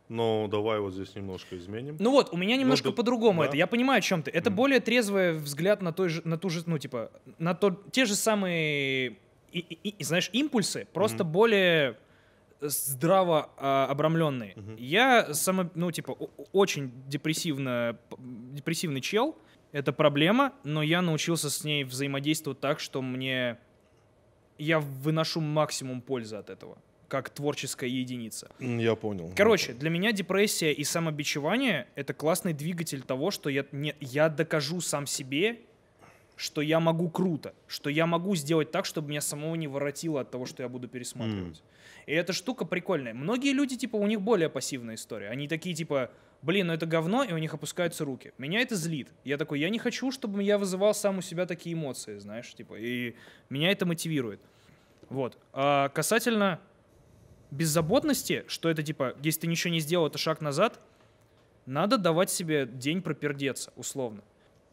но давай вот здесь немножко изменим. Ну вот, у меня ну немножко ну, по-другому да. это. Я
понимаю, о чем ты. Это mm. более трезвый взгляд на, той же, на ту же, ну, типа, на то, те же самые, и, и, и, знаешь, импульсы, просто mm. более здраво а, обрамленные. Угу. Я само, ну, типа, очень депрессивно, депрессивный чел. Это проблема, но я научился с ней взаимодействовать так, что мне... Я выношу максимум пользы от этого, как творческая единица.
Я понял.
Короче, для меня депрессия и самобичевание — это классный двигатель того, что я, не, я докажу сам себе что я могу круто, что я могу сделать так, чтобы меня самого не воротило от того, что я буду пересматривать. Mm. И эта штука прикольная. Многие люди, типа, у них более пассивная история. Они такие, типа, блин, ну это говно, и у них опускаются руки. Меня это злит. Я такой, я не хочу, чтобы я вызывал сам у себя такие эмоции, знаешь, типа, и меня это мотивирует. Вот. А касательно беззаботности, что это, типа, если ты ничего не сделал, это шаг назад, надо давать себе день пропердеться, условно.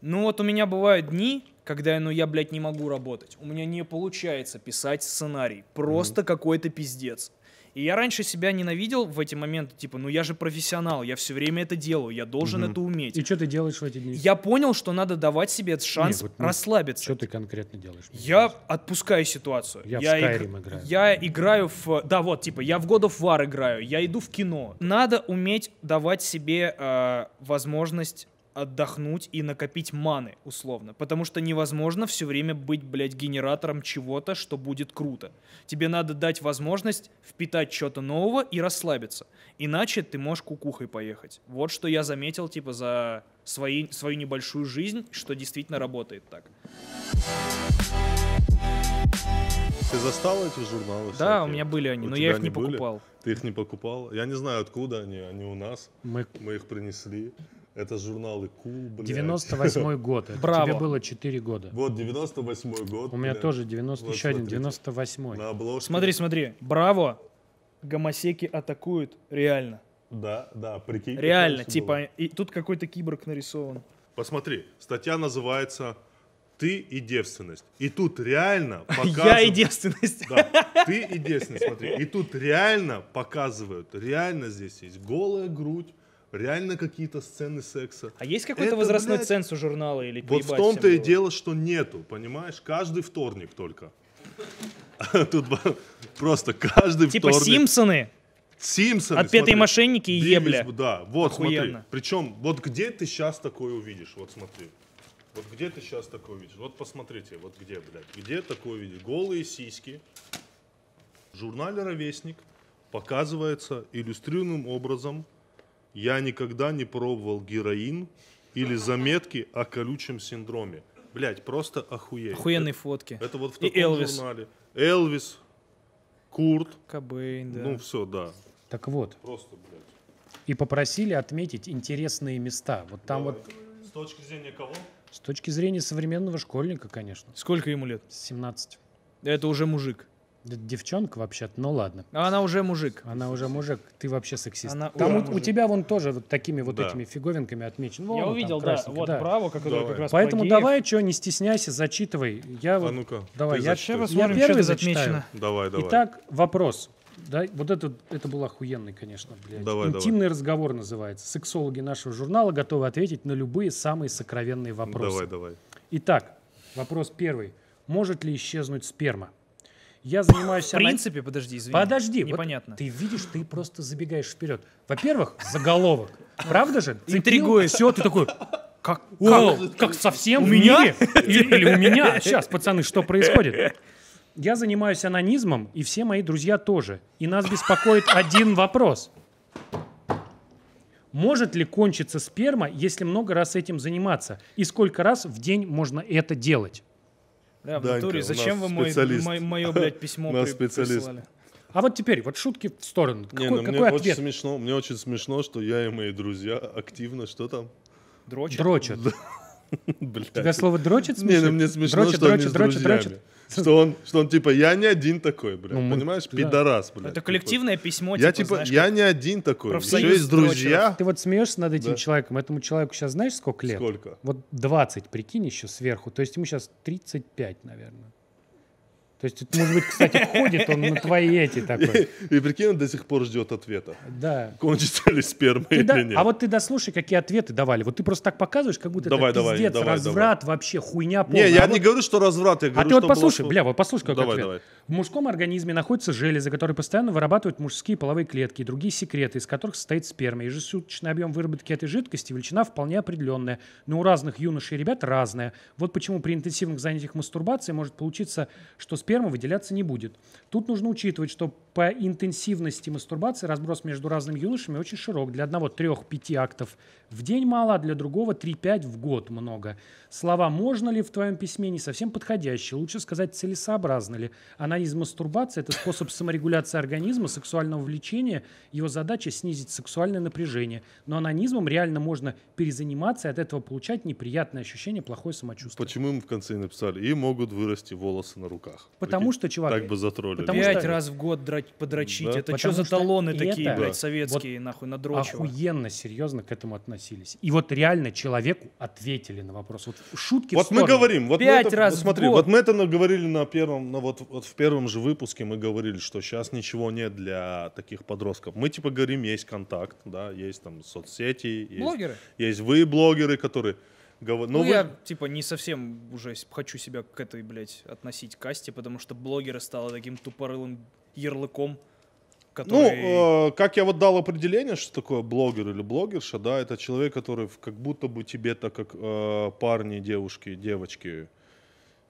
Ну вот у меня бывают дни, когда я, ну, я, блядь, не могу работать. У меня не получается писать сценарий. Просто mm-hmm. какой-то пиздец. И я раньше себя ненавидел в эти моменты, типа, ну я же профессионал, я все время это делаю, я должен угу. это уметь.
И что ты делаешь в эти дни?
Я понял, что надо давать себе шанс Не, вот, ну,
расслабиться. Что ты конкретно делаешь?
Я просто? отпускаю ситуацию. Я, я в Skyrim иг... играю. Я играю в... Да, вот, типа, я в God of War играю, я иду в кино. Надо уметь давать себе э, возможность отдохнуть и накопить маны, условно. Потому что невозможно все время быть, блядь, генератором чего-то, что будет круто. Тебе надо дать возможность впитать что-то нового и расслабиться. Иначе ты можешь кукухой поехать. Вот что я заметил, типа, за свои, свою небольшую жизнь, что действительно работает так.
Ты застал эти журналы? Да, всякие? у меня были они, у но я их не покупал. Были? Ты их не покупал? Я не знаю, откуда они, они у нас. Мы, мы их принесли. Это журналы Cool, блядь. 98 год. Это Браво. Тебе было
4 года. Вот,
98 год. У меня блядь. тоже 90, вот, еще один,
98 На обложке. Смотри, смотри. Браво.
Гомосеки атакуют.
Реально. Да, да, прикинь. Реально, типа, было.
и тут какой-то киборг нарисован.
Посмотри, статья называется ты и девственность. И тут реально показывают... Я и девственность. Да, ты и девственность, смотри. И тут реально показывают, реально здесь есть голая грудь, реально какие-то сцены секса. А есть какой-то это, возрастной блядь... ценз у журнала или Вот в том-то и было? дело, что нету, понимаешь? Каждый вторник только. Тут просто каждый типа вторник. Типа Симпсоны? Симпсоны. Отпетые смотри. мошенники и ебля. Да, вот Охуенно. смотри. Причем, вот где ты сейчас такое увидишь? Вот смотри. Вот где ты сейчас такое видишь? Вот посмотрите, вот где, блядь, где такое видишь? Голые сиськи. В «Ровесник» показывается иллюстрированным образом я никогда не пробовал героин или заметки о колючем синдроме. Блять, просто охуеть. Охуенные это, фотки. Это вот в таком И Элвис. журнале. Элвис,
Курт. Кобейн,
да. Ну все, да. Так вот. Просто, блядь.
И попросили отметить интересные места. Вот там Давай. вот...
С точки зрения кого?
С точки зрения современного школьника, конечно. Сколько ему лет? 17. Это уже мужик. Девчонка вообще-то, ну ладно. Она уже мужик. Она уже мужик. Ты вообще сексист. Она там вот, у тебя вон тоже вот такими вот да. этими фиговинками отмечен. Вон, Я он, увидел, да. Вот да. браво, как, давай. как раз Поэтому Пагиев. давай, что, не стесняйся, зачитывай. Я а вот, а ну-ка, давай, я, я, я первый зачитаю. Давай, давай. Итак, вопрос. Да, вот это, это был охуенный, конечно, блядь. Давай, Интимный давай. разговор называется. Сексологи нашего журнала готовы ответить на любые самые сокровенные ну, вопросы. Давай, давай. Итак, вопрос первый. Может ли исчезнуть сперма? Я занимаюсь... В принципе, ана... подожди, извини. Подожди. Непонятно. Вот ты видишь, ты просто забегаешь вперед. Во-первых, заголовок. Правда же? Интригует. Все, ты такой... Как, О, как, как совсем у меня? Или, или у меня? Сейчас, пацаны, что происходит? Я занимаюсь анонизмом, и все мои друзья тоже. И нас беспокоит один вопрос. Может ли кончиться сперма, если много раз этим заниматься? И сколько раз в день можно это делать? Бля, в
Данька, натуре, зачем вы мой, мое, блядь, письмо нас при, прислали?
А вот теперь, вот шутки
в сторону. Какой, Не, ну, какой мне ответ? Очень смешно, мне очень смешно, что я и мои друзья активно, что там? Дрочат.
Дрочат. Тебя слово дрочит смешит? Не, ну мне смешно, дрочит, что дрочит, с дрочит,
дрочит. Что он, что он типа, я не один такой, блядь, ну, понимаешь, да. пидорас, блядь. Это типа. коллективное такой. письмо, Я типа, типа знаешь, я не один такой, Все есть друзья.
Ты вот смеешься над этим да. человеком, этому человеку сейчас знаешь сколько лет? Сколько? Вот 20, прикинь, еще сверху, то есть ему сейчас 35, наверное. То есть, может быть, кстати, ходит он на твои эти такой. И,
и прикинь, он до сих пор ждет ответа. Да. Кончится ли сперма ты или да, нет. А вот ты дослушай, какие ответы давали. Вот ты просто так показываешь, как будто давай, это давай, пиздец, давай, разврат
давай. вообще, хуйня полная. Не, я а не вот...
говорю, что разврат, я
а говорю, А ты вот послушай, было... бля, вот послушай, какой давай, ответ. Давай. В мужском организме находятся железы, которые постоянно вырабатывают мужские половые клетки и другие секреты, из которых состоит сперма. Ежесуточный объем выработки этой жидкости величина вполне определенная, но у разных юношей и ребят разная. Вот почему при интенсивных занятиях мастурбации может получиться, что сперма сперма выделяться не будет. Тут нужно учитывать, что по интенсивности мастурбации разброс между разными юношами очень широк. Для одного 3-5 актов в день мало, а для другого 3-5 в год много. Слова «можно ли» в твоем письме не совсем подходящие. Лучше сказать «целесообразно ли». Анализ мастурбации – это способ саморегуляции организма, сексуального влечения. Его задача – снизить сексуальное напряжение. Но анонизмом реально можно перезаниматься и от этого получать неприятное ощущение, плохое самочувствие.
Почему мы в конце написали «и могут вырасти волосы на руках»? Потому Прикинь, что, чувак… Так бы затроллили. Пять что...
раз в год дрочить подрочить. Да. Это что за талоны это, такие, блядь, советские, вот нахуй, надрочево? Охуенно серьезно к этому относились. И вот реально человеку ответили на вопрос. Вот шутки Вот мы говорим. Вот Пять мы это, раз Смотри, вот мы это
говорили на первом, на вот, вот в первом же выпуске мы говорили, что сейчас ничего нет для таких подростков. Мы типа говорим, есть контакт, да, есть там соцсети. Есть, блогеры. Есть вы, блогеры, которые... Гов... Ну, ну вы... я,
типа, не совсем уже хочу себя к этой, блядь, относить касте, потому что блогеры стало таким тупорылым ярлыком. Ну,
который... Ну, э, как я вот дал определение, что такое блогер или блогерша, да, это человек, который как будто бы тебе, так как э, парни, девушки, девочки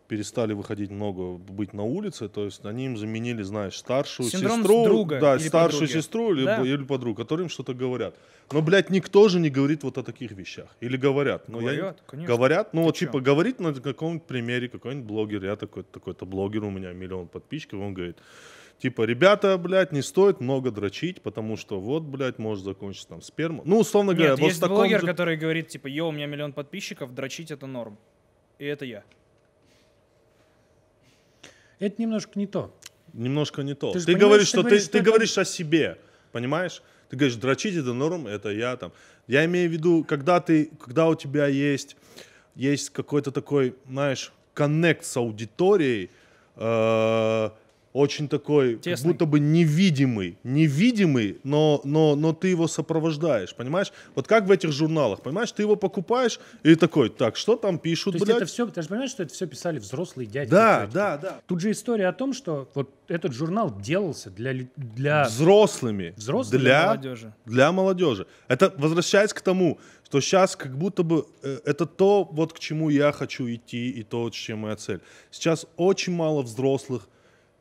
перестали выходить много, быть на улице, то есть они им заменили, знаешь, старшую Синдром сестру, друга да, или старшую подруги. сестру или, да? или подругу, которым что-то говорят. Но, блядь, никто же не говорит вот о таких вещах. Или говорят. Но говорят, я, конечно. Говорят, ну Ты вот чё? типа говорит на каком-нибудь примере какой-нибудь блогер, я такой, такой-то блогер, у меня миллион подписчиков, он говорит, типа, ребята, блядь, не стоит много дрочить, потому что вот, блядь, может закончиться там сперма. Ну, условно говоря, Нет, вот есть таком блогер, же...
который говорит, типа, йо, у меня миллион подписчиков, дрочить это норм. И это я.
Это немножко не то. Немножко не то. Ты, ты говоришь, что ты, говоришь, что ты, ты говоришь
о себе, понимаешь? Ты говоришь, дрочить это норм, это я там. Я имею в виду, когда ты, когда у тебя есть, есть какой-то такой, знаешь, коннект с аудиторией, э- очень такой, Тесный. как будто бы невидимый, невидимый, но, но, но ты его сопровождаешь, понимаешь? Вот как в этих журналах, понимаешь? Ты его покупаешь и такой, так, что там пишут, То есть это
все, ты же понимаешь, что это все писали взрослые дяди? Да, дядьки.
да, да. Тут же история о том, что вот этот журнал делался для... для... Взрослыми. Взрослыми. Для, для молодежи. Для молодежи. Это возвращаясь к тому, что сейчас как будто бы э, это то, вот к чему я хочу идти и то, чем моя цель. Сейчас очень мало взрослых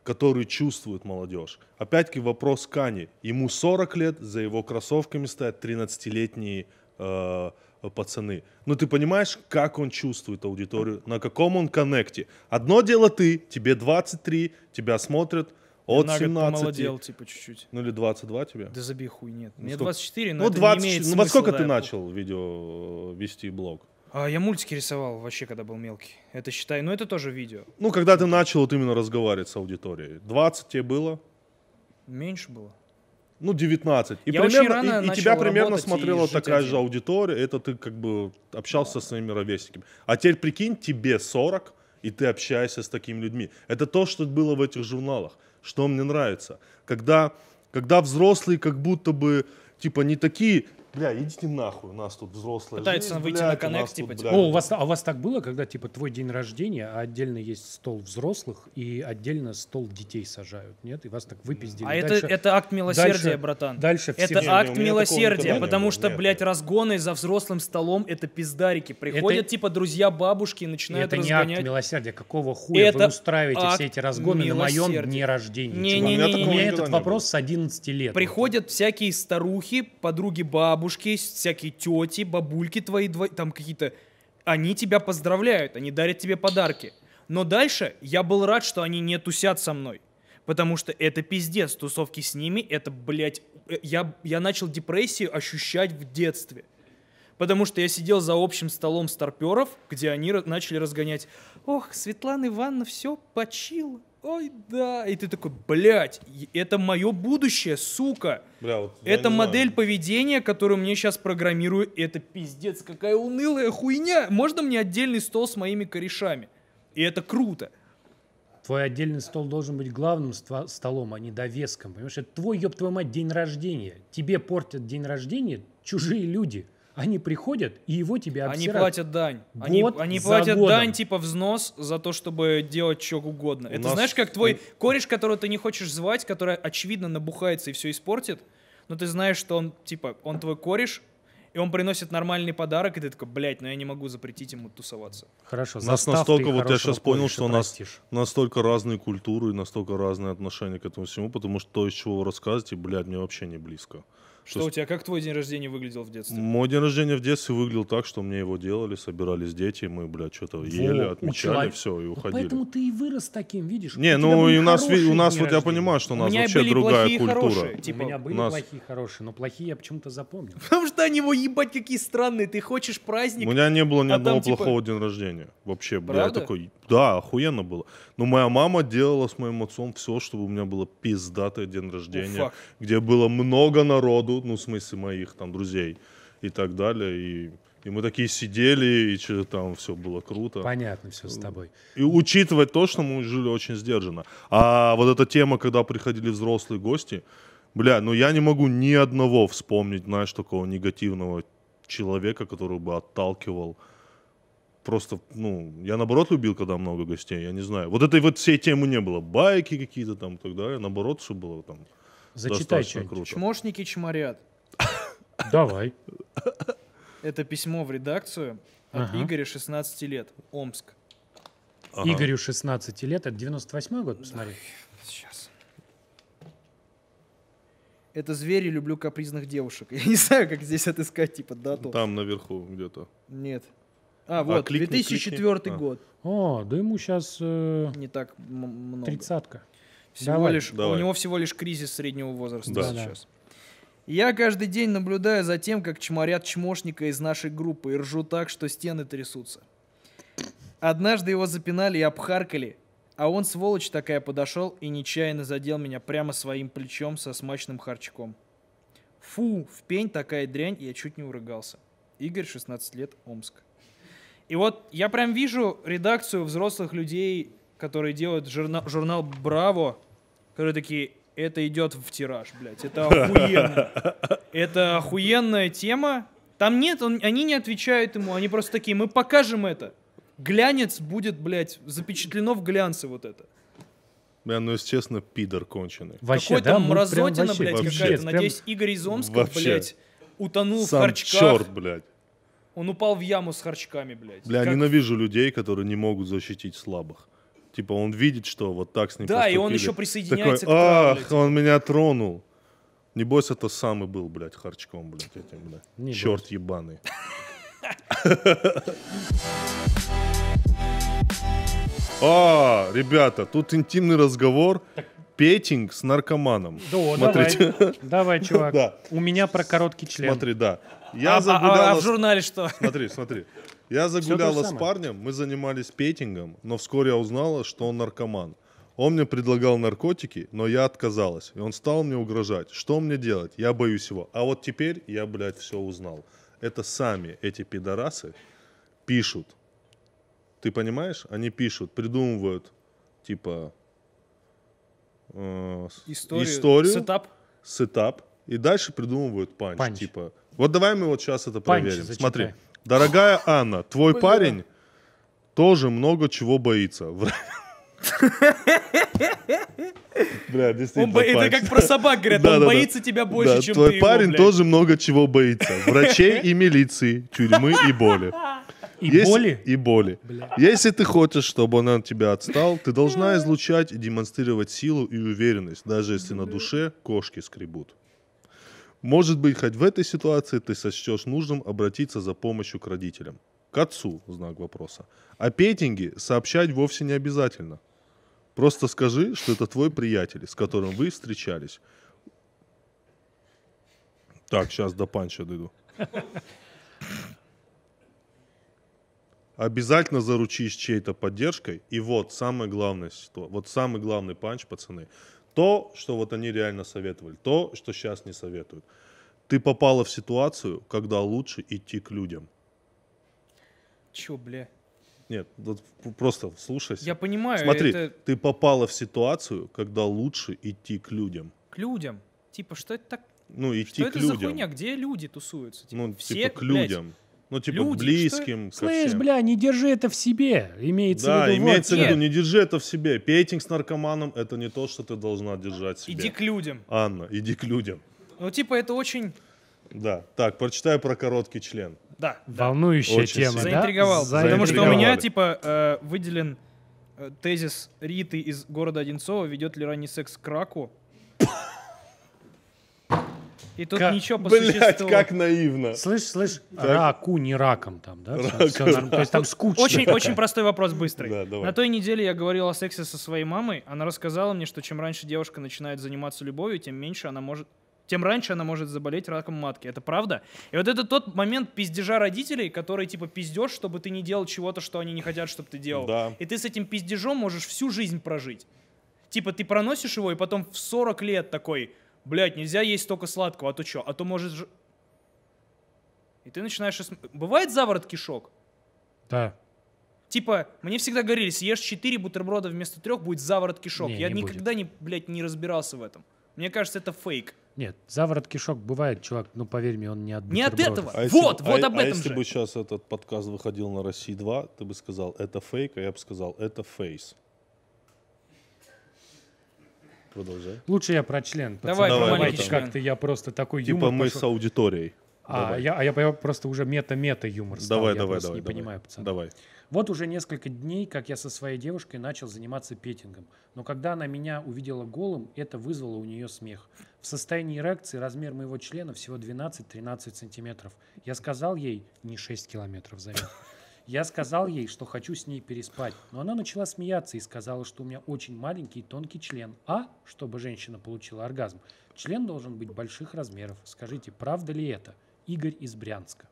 который чувствует молодежь. Опять-таки вопрос Кани. Ему 40 лет, за его кроссовками стоят 13-летние э, пацаны. Но ну, ты понимаешь, как он чувствует аудиторию, на каком он коннекте. Одно дело ты, тебе 23, тебя смотрят от на 17. помолодел, типа, чуть-чуть. Ну или 22 тебе? Да забей хуй, нет. Ну, Мне сколько? 24, но ну, это 20, не имеет Ну, во сколько да, ты начал видео э, вести блог?
А, я мультики рисовал вообще, когда был мелкий. Это считай, ну это тоже видео. Ну,
когда ты начал вот именно разговаривать с аудиторией, 20 тебе было?
Меньше было.
Ну, 19. И, я примерно, и, и тебя примерно смотрела такая один. же аудитория, это ты как бы общался да. с своими ровесниками. А теперь прикинь, тебе 40, и ты общаешься с такими людьми. Это то, что было в этих журналах, что мне нравится. Когда, когда взрослые как будто бы типа не такие бля, идите нахуй, у нас тут взрослые. Пытается жизнь, выйти блядь, на коннект, типа, тут, блядь, О, у вас,
а у вас так было, когда, типа, твой день рождения, а отдельно есть стол взрослых и отдельно стол детей сажают, нет? И вас так выпиздили. А это, это акт милосердия, дальше, братан. Дальше все... Это не, акт не, милосердия, потому было, что, нет,
блядь, нет. разгоны за взрослым столом — это пиздарики. Приходят, это, типа, друзья-бабушки и начинают это разгонять. Это не акт милосердия. Какого хуя это вы устраиваете все эти разгоны на моем дне рождения? Не, не, не, не, не. этот вопрос
с 11 лет.
Приходят всякие старухи, подруги бабушки, бабушки, всякие тети, бабульки твои, там какие-то, они тебя поздравляют, они дарят тебе подарки. Но дальше я был рад, что они не тусят со мной. Потому что это пиздец, тусовки с ними, это, блядь, э, я, я начал депрессию ощущать в детстве. Потому что я сидел за общим столом старперов, где они начали разгонять. Ох, Светлана Ивановна все почила ой, да. И ты такой, блядь, это мое будущее, сука.
Бля, вот, это модель
знаю. поведения, которую мне сейчас программируют. Это пиздец, какая
унылая хуйня. Можно мне отдельный стол с моими корешами? И это круто. Твой отдельный стол должен быть главным столом, а не довеском. Понимаешь, это твой, ёб твою мать, день рождения. Тебе портят день рождения чужие люди. Они приходят и его тебе обсирают. Они платят дань. Год они они платят годом. дань
типа взнос за то, чтобы делать что угодно. У Это нас... знаешь, как твой кореш, которого ты не хочешь звать, который очевидно набухается и все испортит, но ты знаешь, что он типа он твой кореш, и он приносит нормальный подарок, и ты такой, блядь, но ну я не могу запретить ему тусоваться.
Хорошо. Нас настолько, вот я сейчас понял, что у нас
настолько разные культуры и настолько разные отношения к этому всему, потому что то, из чего вы рассказываете, блядь, мне вообще не близко. Что, что у
тебя, как твой день рождения выглядел в детстве? Мой
день рождения в детстве выглядел так, что мне его делали, собирались дети, мы, блядь, что-то ели, отмечали все и уходили. Вот поэтому
ты и вырос таким, видишь? Не, ну и у нас, у нас вот я понимаю, что у нас
вообще другая плохие, культура. Хорошие. Типа, у меня были нас... плохие,
хорошие, но плохие я почему-то запомнил.
Потому что они его ебать какие странные, ты хочешь праздник. У меня не было ни а одного там, типа... плохого
дня рождения. Вообще, бля, я такой, да, охуенно было. Но моя мама делала с моим отцом все, чтобы у меня было пиздатое день рождения, oh, где было много народу, ведут, ну, в смысле моих там друзей и так далее. И и мы такие сидели, и что там все было круто. Понятно
все с э, тобой.
И учитывать то, что мы жили очень сдержанно. А вот эта тема, когда приходили взрослые гости, бля, ну я не могу ни одного вспомнить, знаешь, такого негативного человека, который бы отталкивал. Просто, ну, я наоборот любил, когда много гостей, я не знаю. Вот этой вот всей темы не было. Байки какие-то там и так далее. Наоборот, все было там. Зачитай что-нибудь.
Чмошники чморят. Давай. Это письмо в редакцию от ага. Игоря 16 лет, Омск. Ага. Игорю
16 лет, это 98 год, посмотри. Да,
сейчас. Это звери, люблю капризных девушек. Я не знаю, как здесь отыскать, типа, дату.
Там наверху где-то.
Нет. А, а вот, а, кликни, 2004 кликни.
год.
А. О, да ему сейчас... Э, не
так много. Тридцатка. Всего давай, лишь, давай. У него всего лишь кризис среднего возраста да. сейчас. Я каждый день наблюдаю за тем, как чморят чмошника из нашей группы и ржу так, что стены трясутся. Однажды его запинали и обхаркали, а он, сволочь такая, подошел и нечаянно задел меня прямо своим плечом со смачным харчком. Фу, в пень такая дрянь, я чуть не уругался. Игорь, 16 лет, Омск. И вот я прям вижу редакцию взрослых людей, которые делают журнал, журнал Браво, которые такие, это идет в тираж, блядь, это охуенно. Это охуенная тема. Там нет, он, они не отвечают ему, они просто такие, мы покажем это. Глянец будет, блядь, запечатлено в глянце вот это.
Бля, ну, если честно, пидор конченый. Вообще, Какой-то да? мразотина, вообще, блядь, вообще, какая-то. Прям...
Надеюсь, Игорь Изомский, вообще. блядь, утонул Сам в харчках. черт, блядь. Он упал в яму с харчками, блядь. Бля, как... ненавижу
людей, которые не могут защитить слабых. Типа он видит, что вот так с ним Да, поступили. и он еще присоединяется Такой, к травле. Ах, типа». он меня тронул. Не Небось, это самый был, блядь, харчком, блядь, этим, блядь. Не Черт будет. ебаный. А, ребята, тут интимный разговор. Петинг с наркоманом. Да, Смотрите. давай, давай, чувак. Да. У меня про короткий член. Смотри, да. Я а, загуляла... а, а в
журнале что? Смотри,
смотри. Я загуляла с парнем, мы занимались петингом, но вскоре я узнала, что он наркоман. Он мне предлагал наркотики, но я отказалась. И он стал мне угрожать. Что мне делать? Я боюсь его. А вот теперь я, блядь, все узнал. Это сами эти пидорасы пишут. Ты понимаешь? Они пишут, придумывают, типа... Э, историю, историю. Сетап. Сетап. И дальше придумывают панч. панч. Типа, вот давай мы вот сейчас это панч проверим. Зачитай. Дорогая Анна, твой Блин. парень тоже много чего боится. Бля, действительно. Он, это как про
собак говорят, он боится тебя больше, чем твой ты. Твой парень тоже много
чего боится. Врачей и милиции, тюрьмы и боли. И Если, боли? И боли. Бля. Если ты хочешь, чтобы он от тебя отстал, ты должна излучать и демонстрировать силу и уверенность, даже если на душе кошки скребут. Может быть, хоть в этой ситуации ты сочтешь нужным обратиться за помощью к родителям. К отцу, знак вопроса. А петинге сообщать вовсе не обязательно. Просто скажи, что это твой приятель, с которым вы встречались. Так, сейчас до панча дойду. Обязательно заручись чьей-то поддержкой. И вот самое главное, вот самый главный панч, пацаны. То, что вот они реально советовали, то, что сейчас не советуют. Ты попала в ситуацию, когда лучше идти к людям. Чё, бля? Нет, вот просто слушайся. Я понимаю. Смотри, это... ты попала в ситуацию, когда лучше идти к людям.
К людям? Типа, что это
так? Ну, идти что к людям. Что это за хуйня?
Где люди
тусуются? Типа, ну, все, типа, к людям. Блядь,
ну, типа, Люди, близким. Что? Слышь, всем.
бля, не держи это в себе. Имеется да, в виду. Да, имеется вот. в виду,
не держи это в себе. Пейтинг с наркоманом это не то, что ты должна держать в себе. Иди к людям. Анна, иди к людям.
Ну, типа, это очень.
Да. Так, прочитаю про короткий член. Да. да. Волнующая очень тема. Сильно. Заинтриговал. Да? Потому что у меня,
типа, э, выделен э, тезис Риты из города Одинцова ведет ли ранний секс к раку. И тут как, ничего по блядь, существу. как
наивно. Слышь, слышь, так.
раку не раком там, да? Рак, все, все да. То есть там скучно. Очень, очень простой вопрос, быстрый. Да, давай. На
той неделе я говорил о сексе со своей мамой. Она рассказала мне, что чем раньше девушка начинает заниматься любовью, тем меньше она может тем раньше она может заболеть раком матки. Это правда? И вот это тот момент пиздежа родителей, которые типа пиздешь, чтобы ты не делал чего-то, что они не хотят, чтобы ты делал. Да. И ты с этим пиздежом можешь всю жизнь прожить. Типа ты проносишь его, и потом в 40 лет такой, Блять, нельзя есть только сладкого, а то что, а то может... же? И ты начинаешь... Бывает заворот кишок? Да. Типа, мне всегда говорили, съешь 4 бутерброда вместо 3, будет заворот кишок. Не, Я не никогда, будет. не, блядь, не разбирался в этом. Мне кажется, это фейк.
Нет, заворот кишок бывает, чувак, ну поверь мне, он не от Не от этого, а вот, если, вот а, об а этом а если же. бы
сейчас этот подкаст выходил на России 2, ты бы сказал, это фейк, а я бы сказал, это фейс. Продолжай.
Лучше я про член. Пацаны. Давай, Давай про маленький член. Как-то я просто такой типа юмор Типа мы пошел. с аудиторией. А я, а я, я просто уже мета-мета юмор стал. Давай, я давай, давай. Не давай. понимаю, пацаны. Давай. Вот уже несколько дней, как я со своей девушкой начал заниматься петингом. Но когда она меня увидела голым, это вызвало у нее смех. В состоянии эрекции размер моего члена всего 12-13 сантиметров. Я сказал ей не 6 километров, заметь. Я сказал ей, что хочу с ней переспать, но она начала смеяться и сказала, что у меня очень маленький и тонкий член. А, чтобы женщина получила оргазм, член должен быть больших размеров. Скажите, правда ли это? Игорь из Брянска.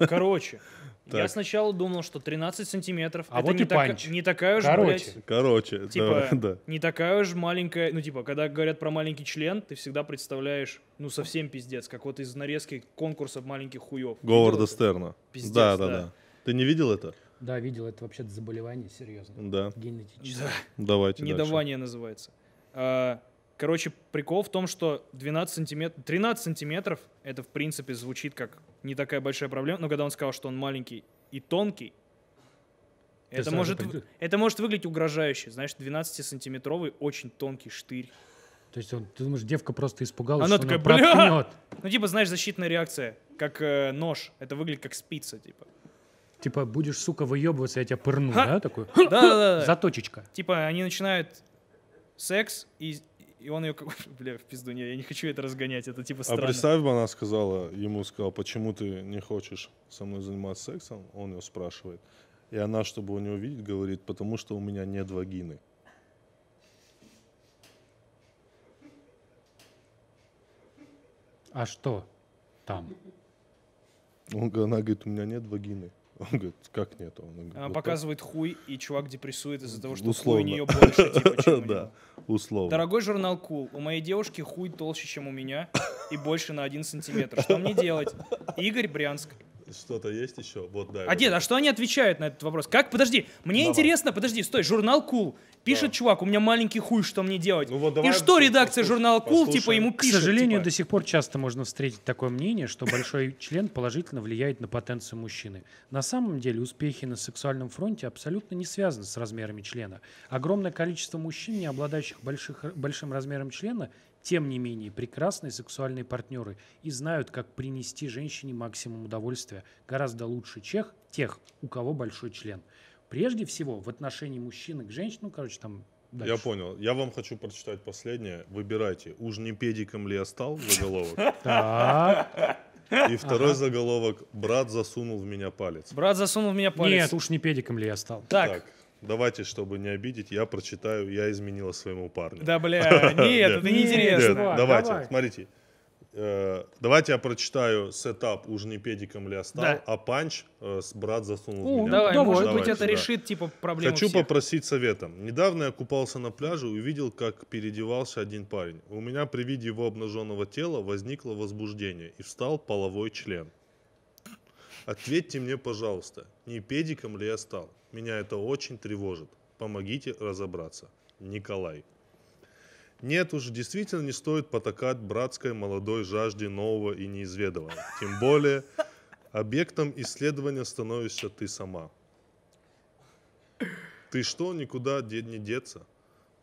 Короче, так. я
сначала
думал, что 13 сантиметров.
А это вот не, и так, панч. не такая уж, Короче. блядь. Короче, типа, да, да.
Не такая уж маленькая. Ну, типа, когда говорят про маленький член, ты всегда представляешь, ну, совсем пиздец, как вот из нарезки конкурсов маленьких хуев. Говарда Стерна. Пиздец, да. да. да.
Ты не видел это?
Да, видел, это вообще-то заболевание серьезное.
Да. Генетическое. Да. Давайте Недавание
дальше. называется. А, короче, прикол в том, что 12 сантиметров, 13 сантиметров, это в принципе звучит как не такая большая проблема, но когда он сказал, что он маленький и тонкий, это может, это может выглядеть угрожающе. Знаешь, 12-сантиметровый очень тонкий штырь.
То есть он, ты думаешь, девка просто испугалась, она что такая, она
проткнет. Ну типа, знаешь, защитная реакция, как э, нож. Это выглядит как спица, типа.
Типа, будешь, сука, выебываться, я тебя пырну, Ха! да, такой? Да, да, да. Заточечка.
Типа, они начинают секс, и, и он ее как... Бля, в пизду, не, я не хочу это разгонять, это типа а странно. А представь
бы, она сказала, ему сказала, почему ты не хочешь со мной заниматься сексом? Он ее спрашивает. И она, чтобы его не увидеть, говорит, потому что у меня нет вагины. А что там? Он, она говорит, у меня нет вагины. Он говорит, как нету? Он говорит, Она вот «Ну, показывает
так. хуй, и чувак депрессует из-за того, что условно. хуй у нее больше, типа, чем Да, условно. Дорогой журнал Cool, у моей девушки хуй толще, чем у меня, и больше на один сантиметр. Что мне делать? Игорь Брянск.
Что-то есть еще? Вот, да. А
дед, а что они отвечают на этот вопрос? Как? Подожди, мне давай. интересно, подожди, стой, журнал Cool. Пишет да. чувак, у меня маленький хуй, что мне делать? Ну, вот, давай И что редакция журнала Cool, типа, ему пишет? К сожалению, типа... до
сих пор часто можно встретить такое мнение, что большой член положительно влияет на потенцию мужчины. На самом деле успехи на сексуальном фронте абсолютно не связаны с размерами члена. Огромное количество мужчин, не обладающих больших, большим размером члена, тем не менее прекрасные сексуальные партнеры и знают, как принести женщине максимум удовольствия, гораздо лучше чех, тех, у кого большой член. Прежде всего, в отношении мужчины к женщину, короче,
там Дальше. Я понял. Я вам хочу прочитать последнее. Выбирайте, уж не педиком ли я стал заголовок. И второй заголовок «Брат засунул в меня палец». «Брат засунул в меня палец». Нет,
уж не педиком ли я стал. так
давайте, чтобы не обидеть, я прочитаю, я изменила своему парню. Да, бля, нет, это неинтересно. Давайте, смотрите. Э, давайте я прочитаю сетап уж не педиком ли стал, да. а панч э, брат засунул У, ну, меня. Давай, Потому, может давайте, быть, это да. решит типа проблему Хочу всех. попросить совета. Недавно я купался на пляже и увидел, как переодевался один парень. У меня при виде его обнаженного тела возникло возбуждение и встал половой член. Ответьте мне, пожалуйста, не педиком ли я стал? Меня это очень тревожит. Помогите разобраться. Николай. Нет уж, действительно не стоит потакать братской молодой жажде нового и неизведанного. Тем более, объектом исследования становишься ты сама. Ты что, никуда не деться?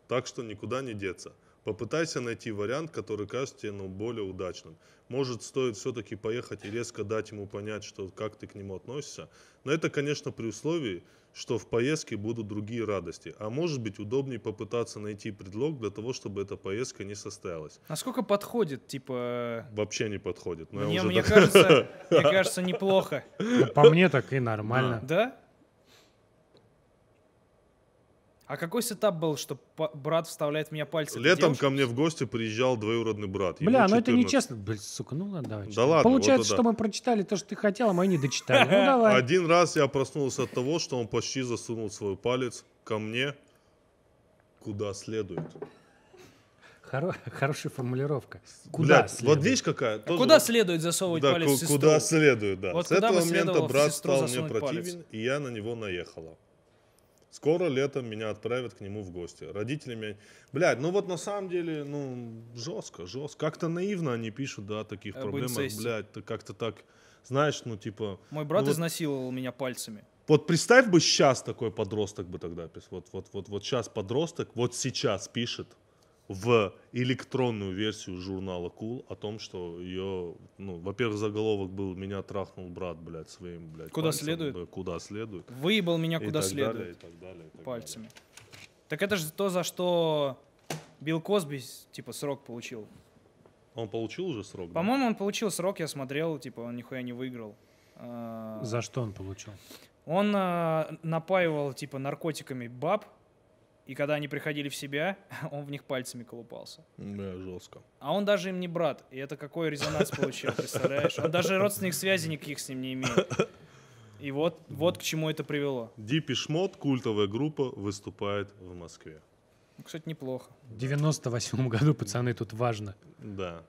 Так что никуда не деться. Попытайся найти вариант, который кажется тебе ну, более удачным. Может, стоит все-таки поехать и резко дать ему понять, что, как ты к нему относишься. Но это, конечно, при условии, что в поездке будут другие радости. А может быть, удобнее попытаться найти предлог для того, чтобы эта поездка не состоялась. Насколько подходит, типа... Вообще не подходит. Но мне, я уже мне, так... кажется, мне
кажется, неплохо. По
мне так и нормально.
Да? А какой сетап был, что брат вставляет в меня пальцы? Летом ко
мне в гости приезжал двоюродный брат. Бля, ну это нечестно. Блин, сука, ну ладно, давай. Да ладно. Получается, что
мы прочитали то, что ты хотел, а мы не дочитали. Ну давай.
Один раз я проснулся от того, что он почти засунул свой палец ко мне, куда следует.
Хоро- хорошая формулировка. Куда Блядь, следует? Вот
видишь какая? а куда вот... следует засовывать да, палец в сестру? Куда следует, да. Вот С этого момента брат стал мне противен, палец. и я на него наехала. Скоро летом меня отправят к нему в гости. Родители меня... Блядь, ну вот на самом деле, ну, жестко, жестко. Как-то наивно они пишут, да, о таких Об проблемах. Инцесте. Блядь, ты как-то так, знаешь, ну, типа... Мой ну брат ну, вот... изнасиловал
меня пальцами.
Вот представь бы сейчас такой подросток бы тогда писал. Вот, вот, вот, вот сейчас подросток, вот сейчас пишет в электронную версию журнала Cool о том, что ее, ну, во-первых, заголовок был «Меня трахнул брат, блядь, своим, блядь, Куда пальцем, следует? куда следует. Выебал меня и куда так следует. Далее, и так
далее, и так Пальцами. Далее. Так это же то, за что Билл Косби, типа, срок получил. Он получил
уже срок? По-моему,
да? он получил срок, я смотрел, типа, он нихуя не выиграл. А,
за что он
получил?
Он э, напаивал, типа, наркотиками баб, и когда они приходили в себя, он в них пальцами колупался.
Да, жестко.
А он даже им не брат. И это какой резонанс получил, представляешь? Он даже родственных связей никаких с ним не имеет. И вот, вот к чему это привело.
Дипи Шмот, культовая группа, выступает в Москве.
Ну, кстати, неплохо. В 98 году, пацаны, тут важно.
Да.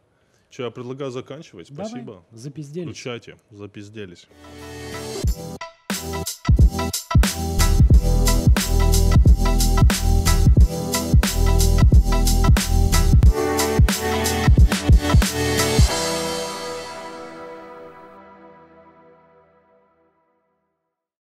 Че, я предлагаю заканчивать. Спасибо. Давай. Спасибо. Запизделись. Включайте. Запизделись.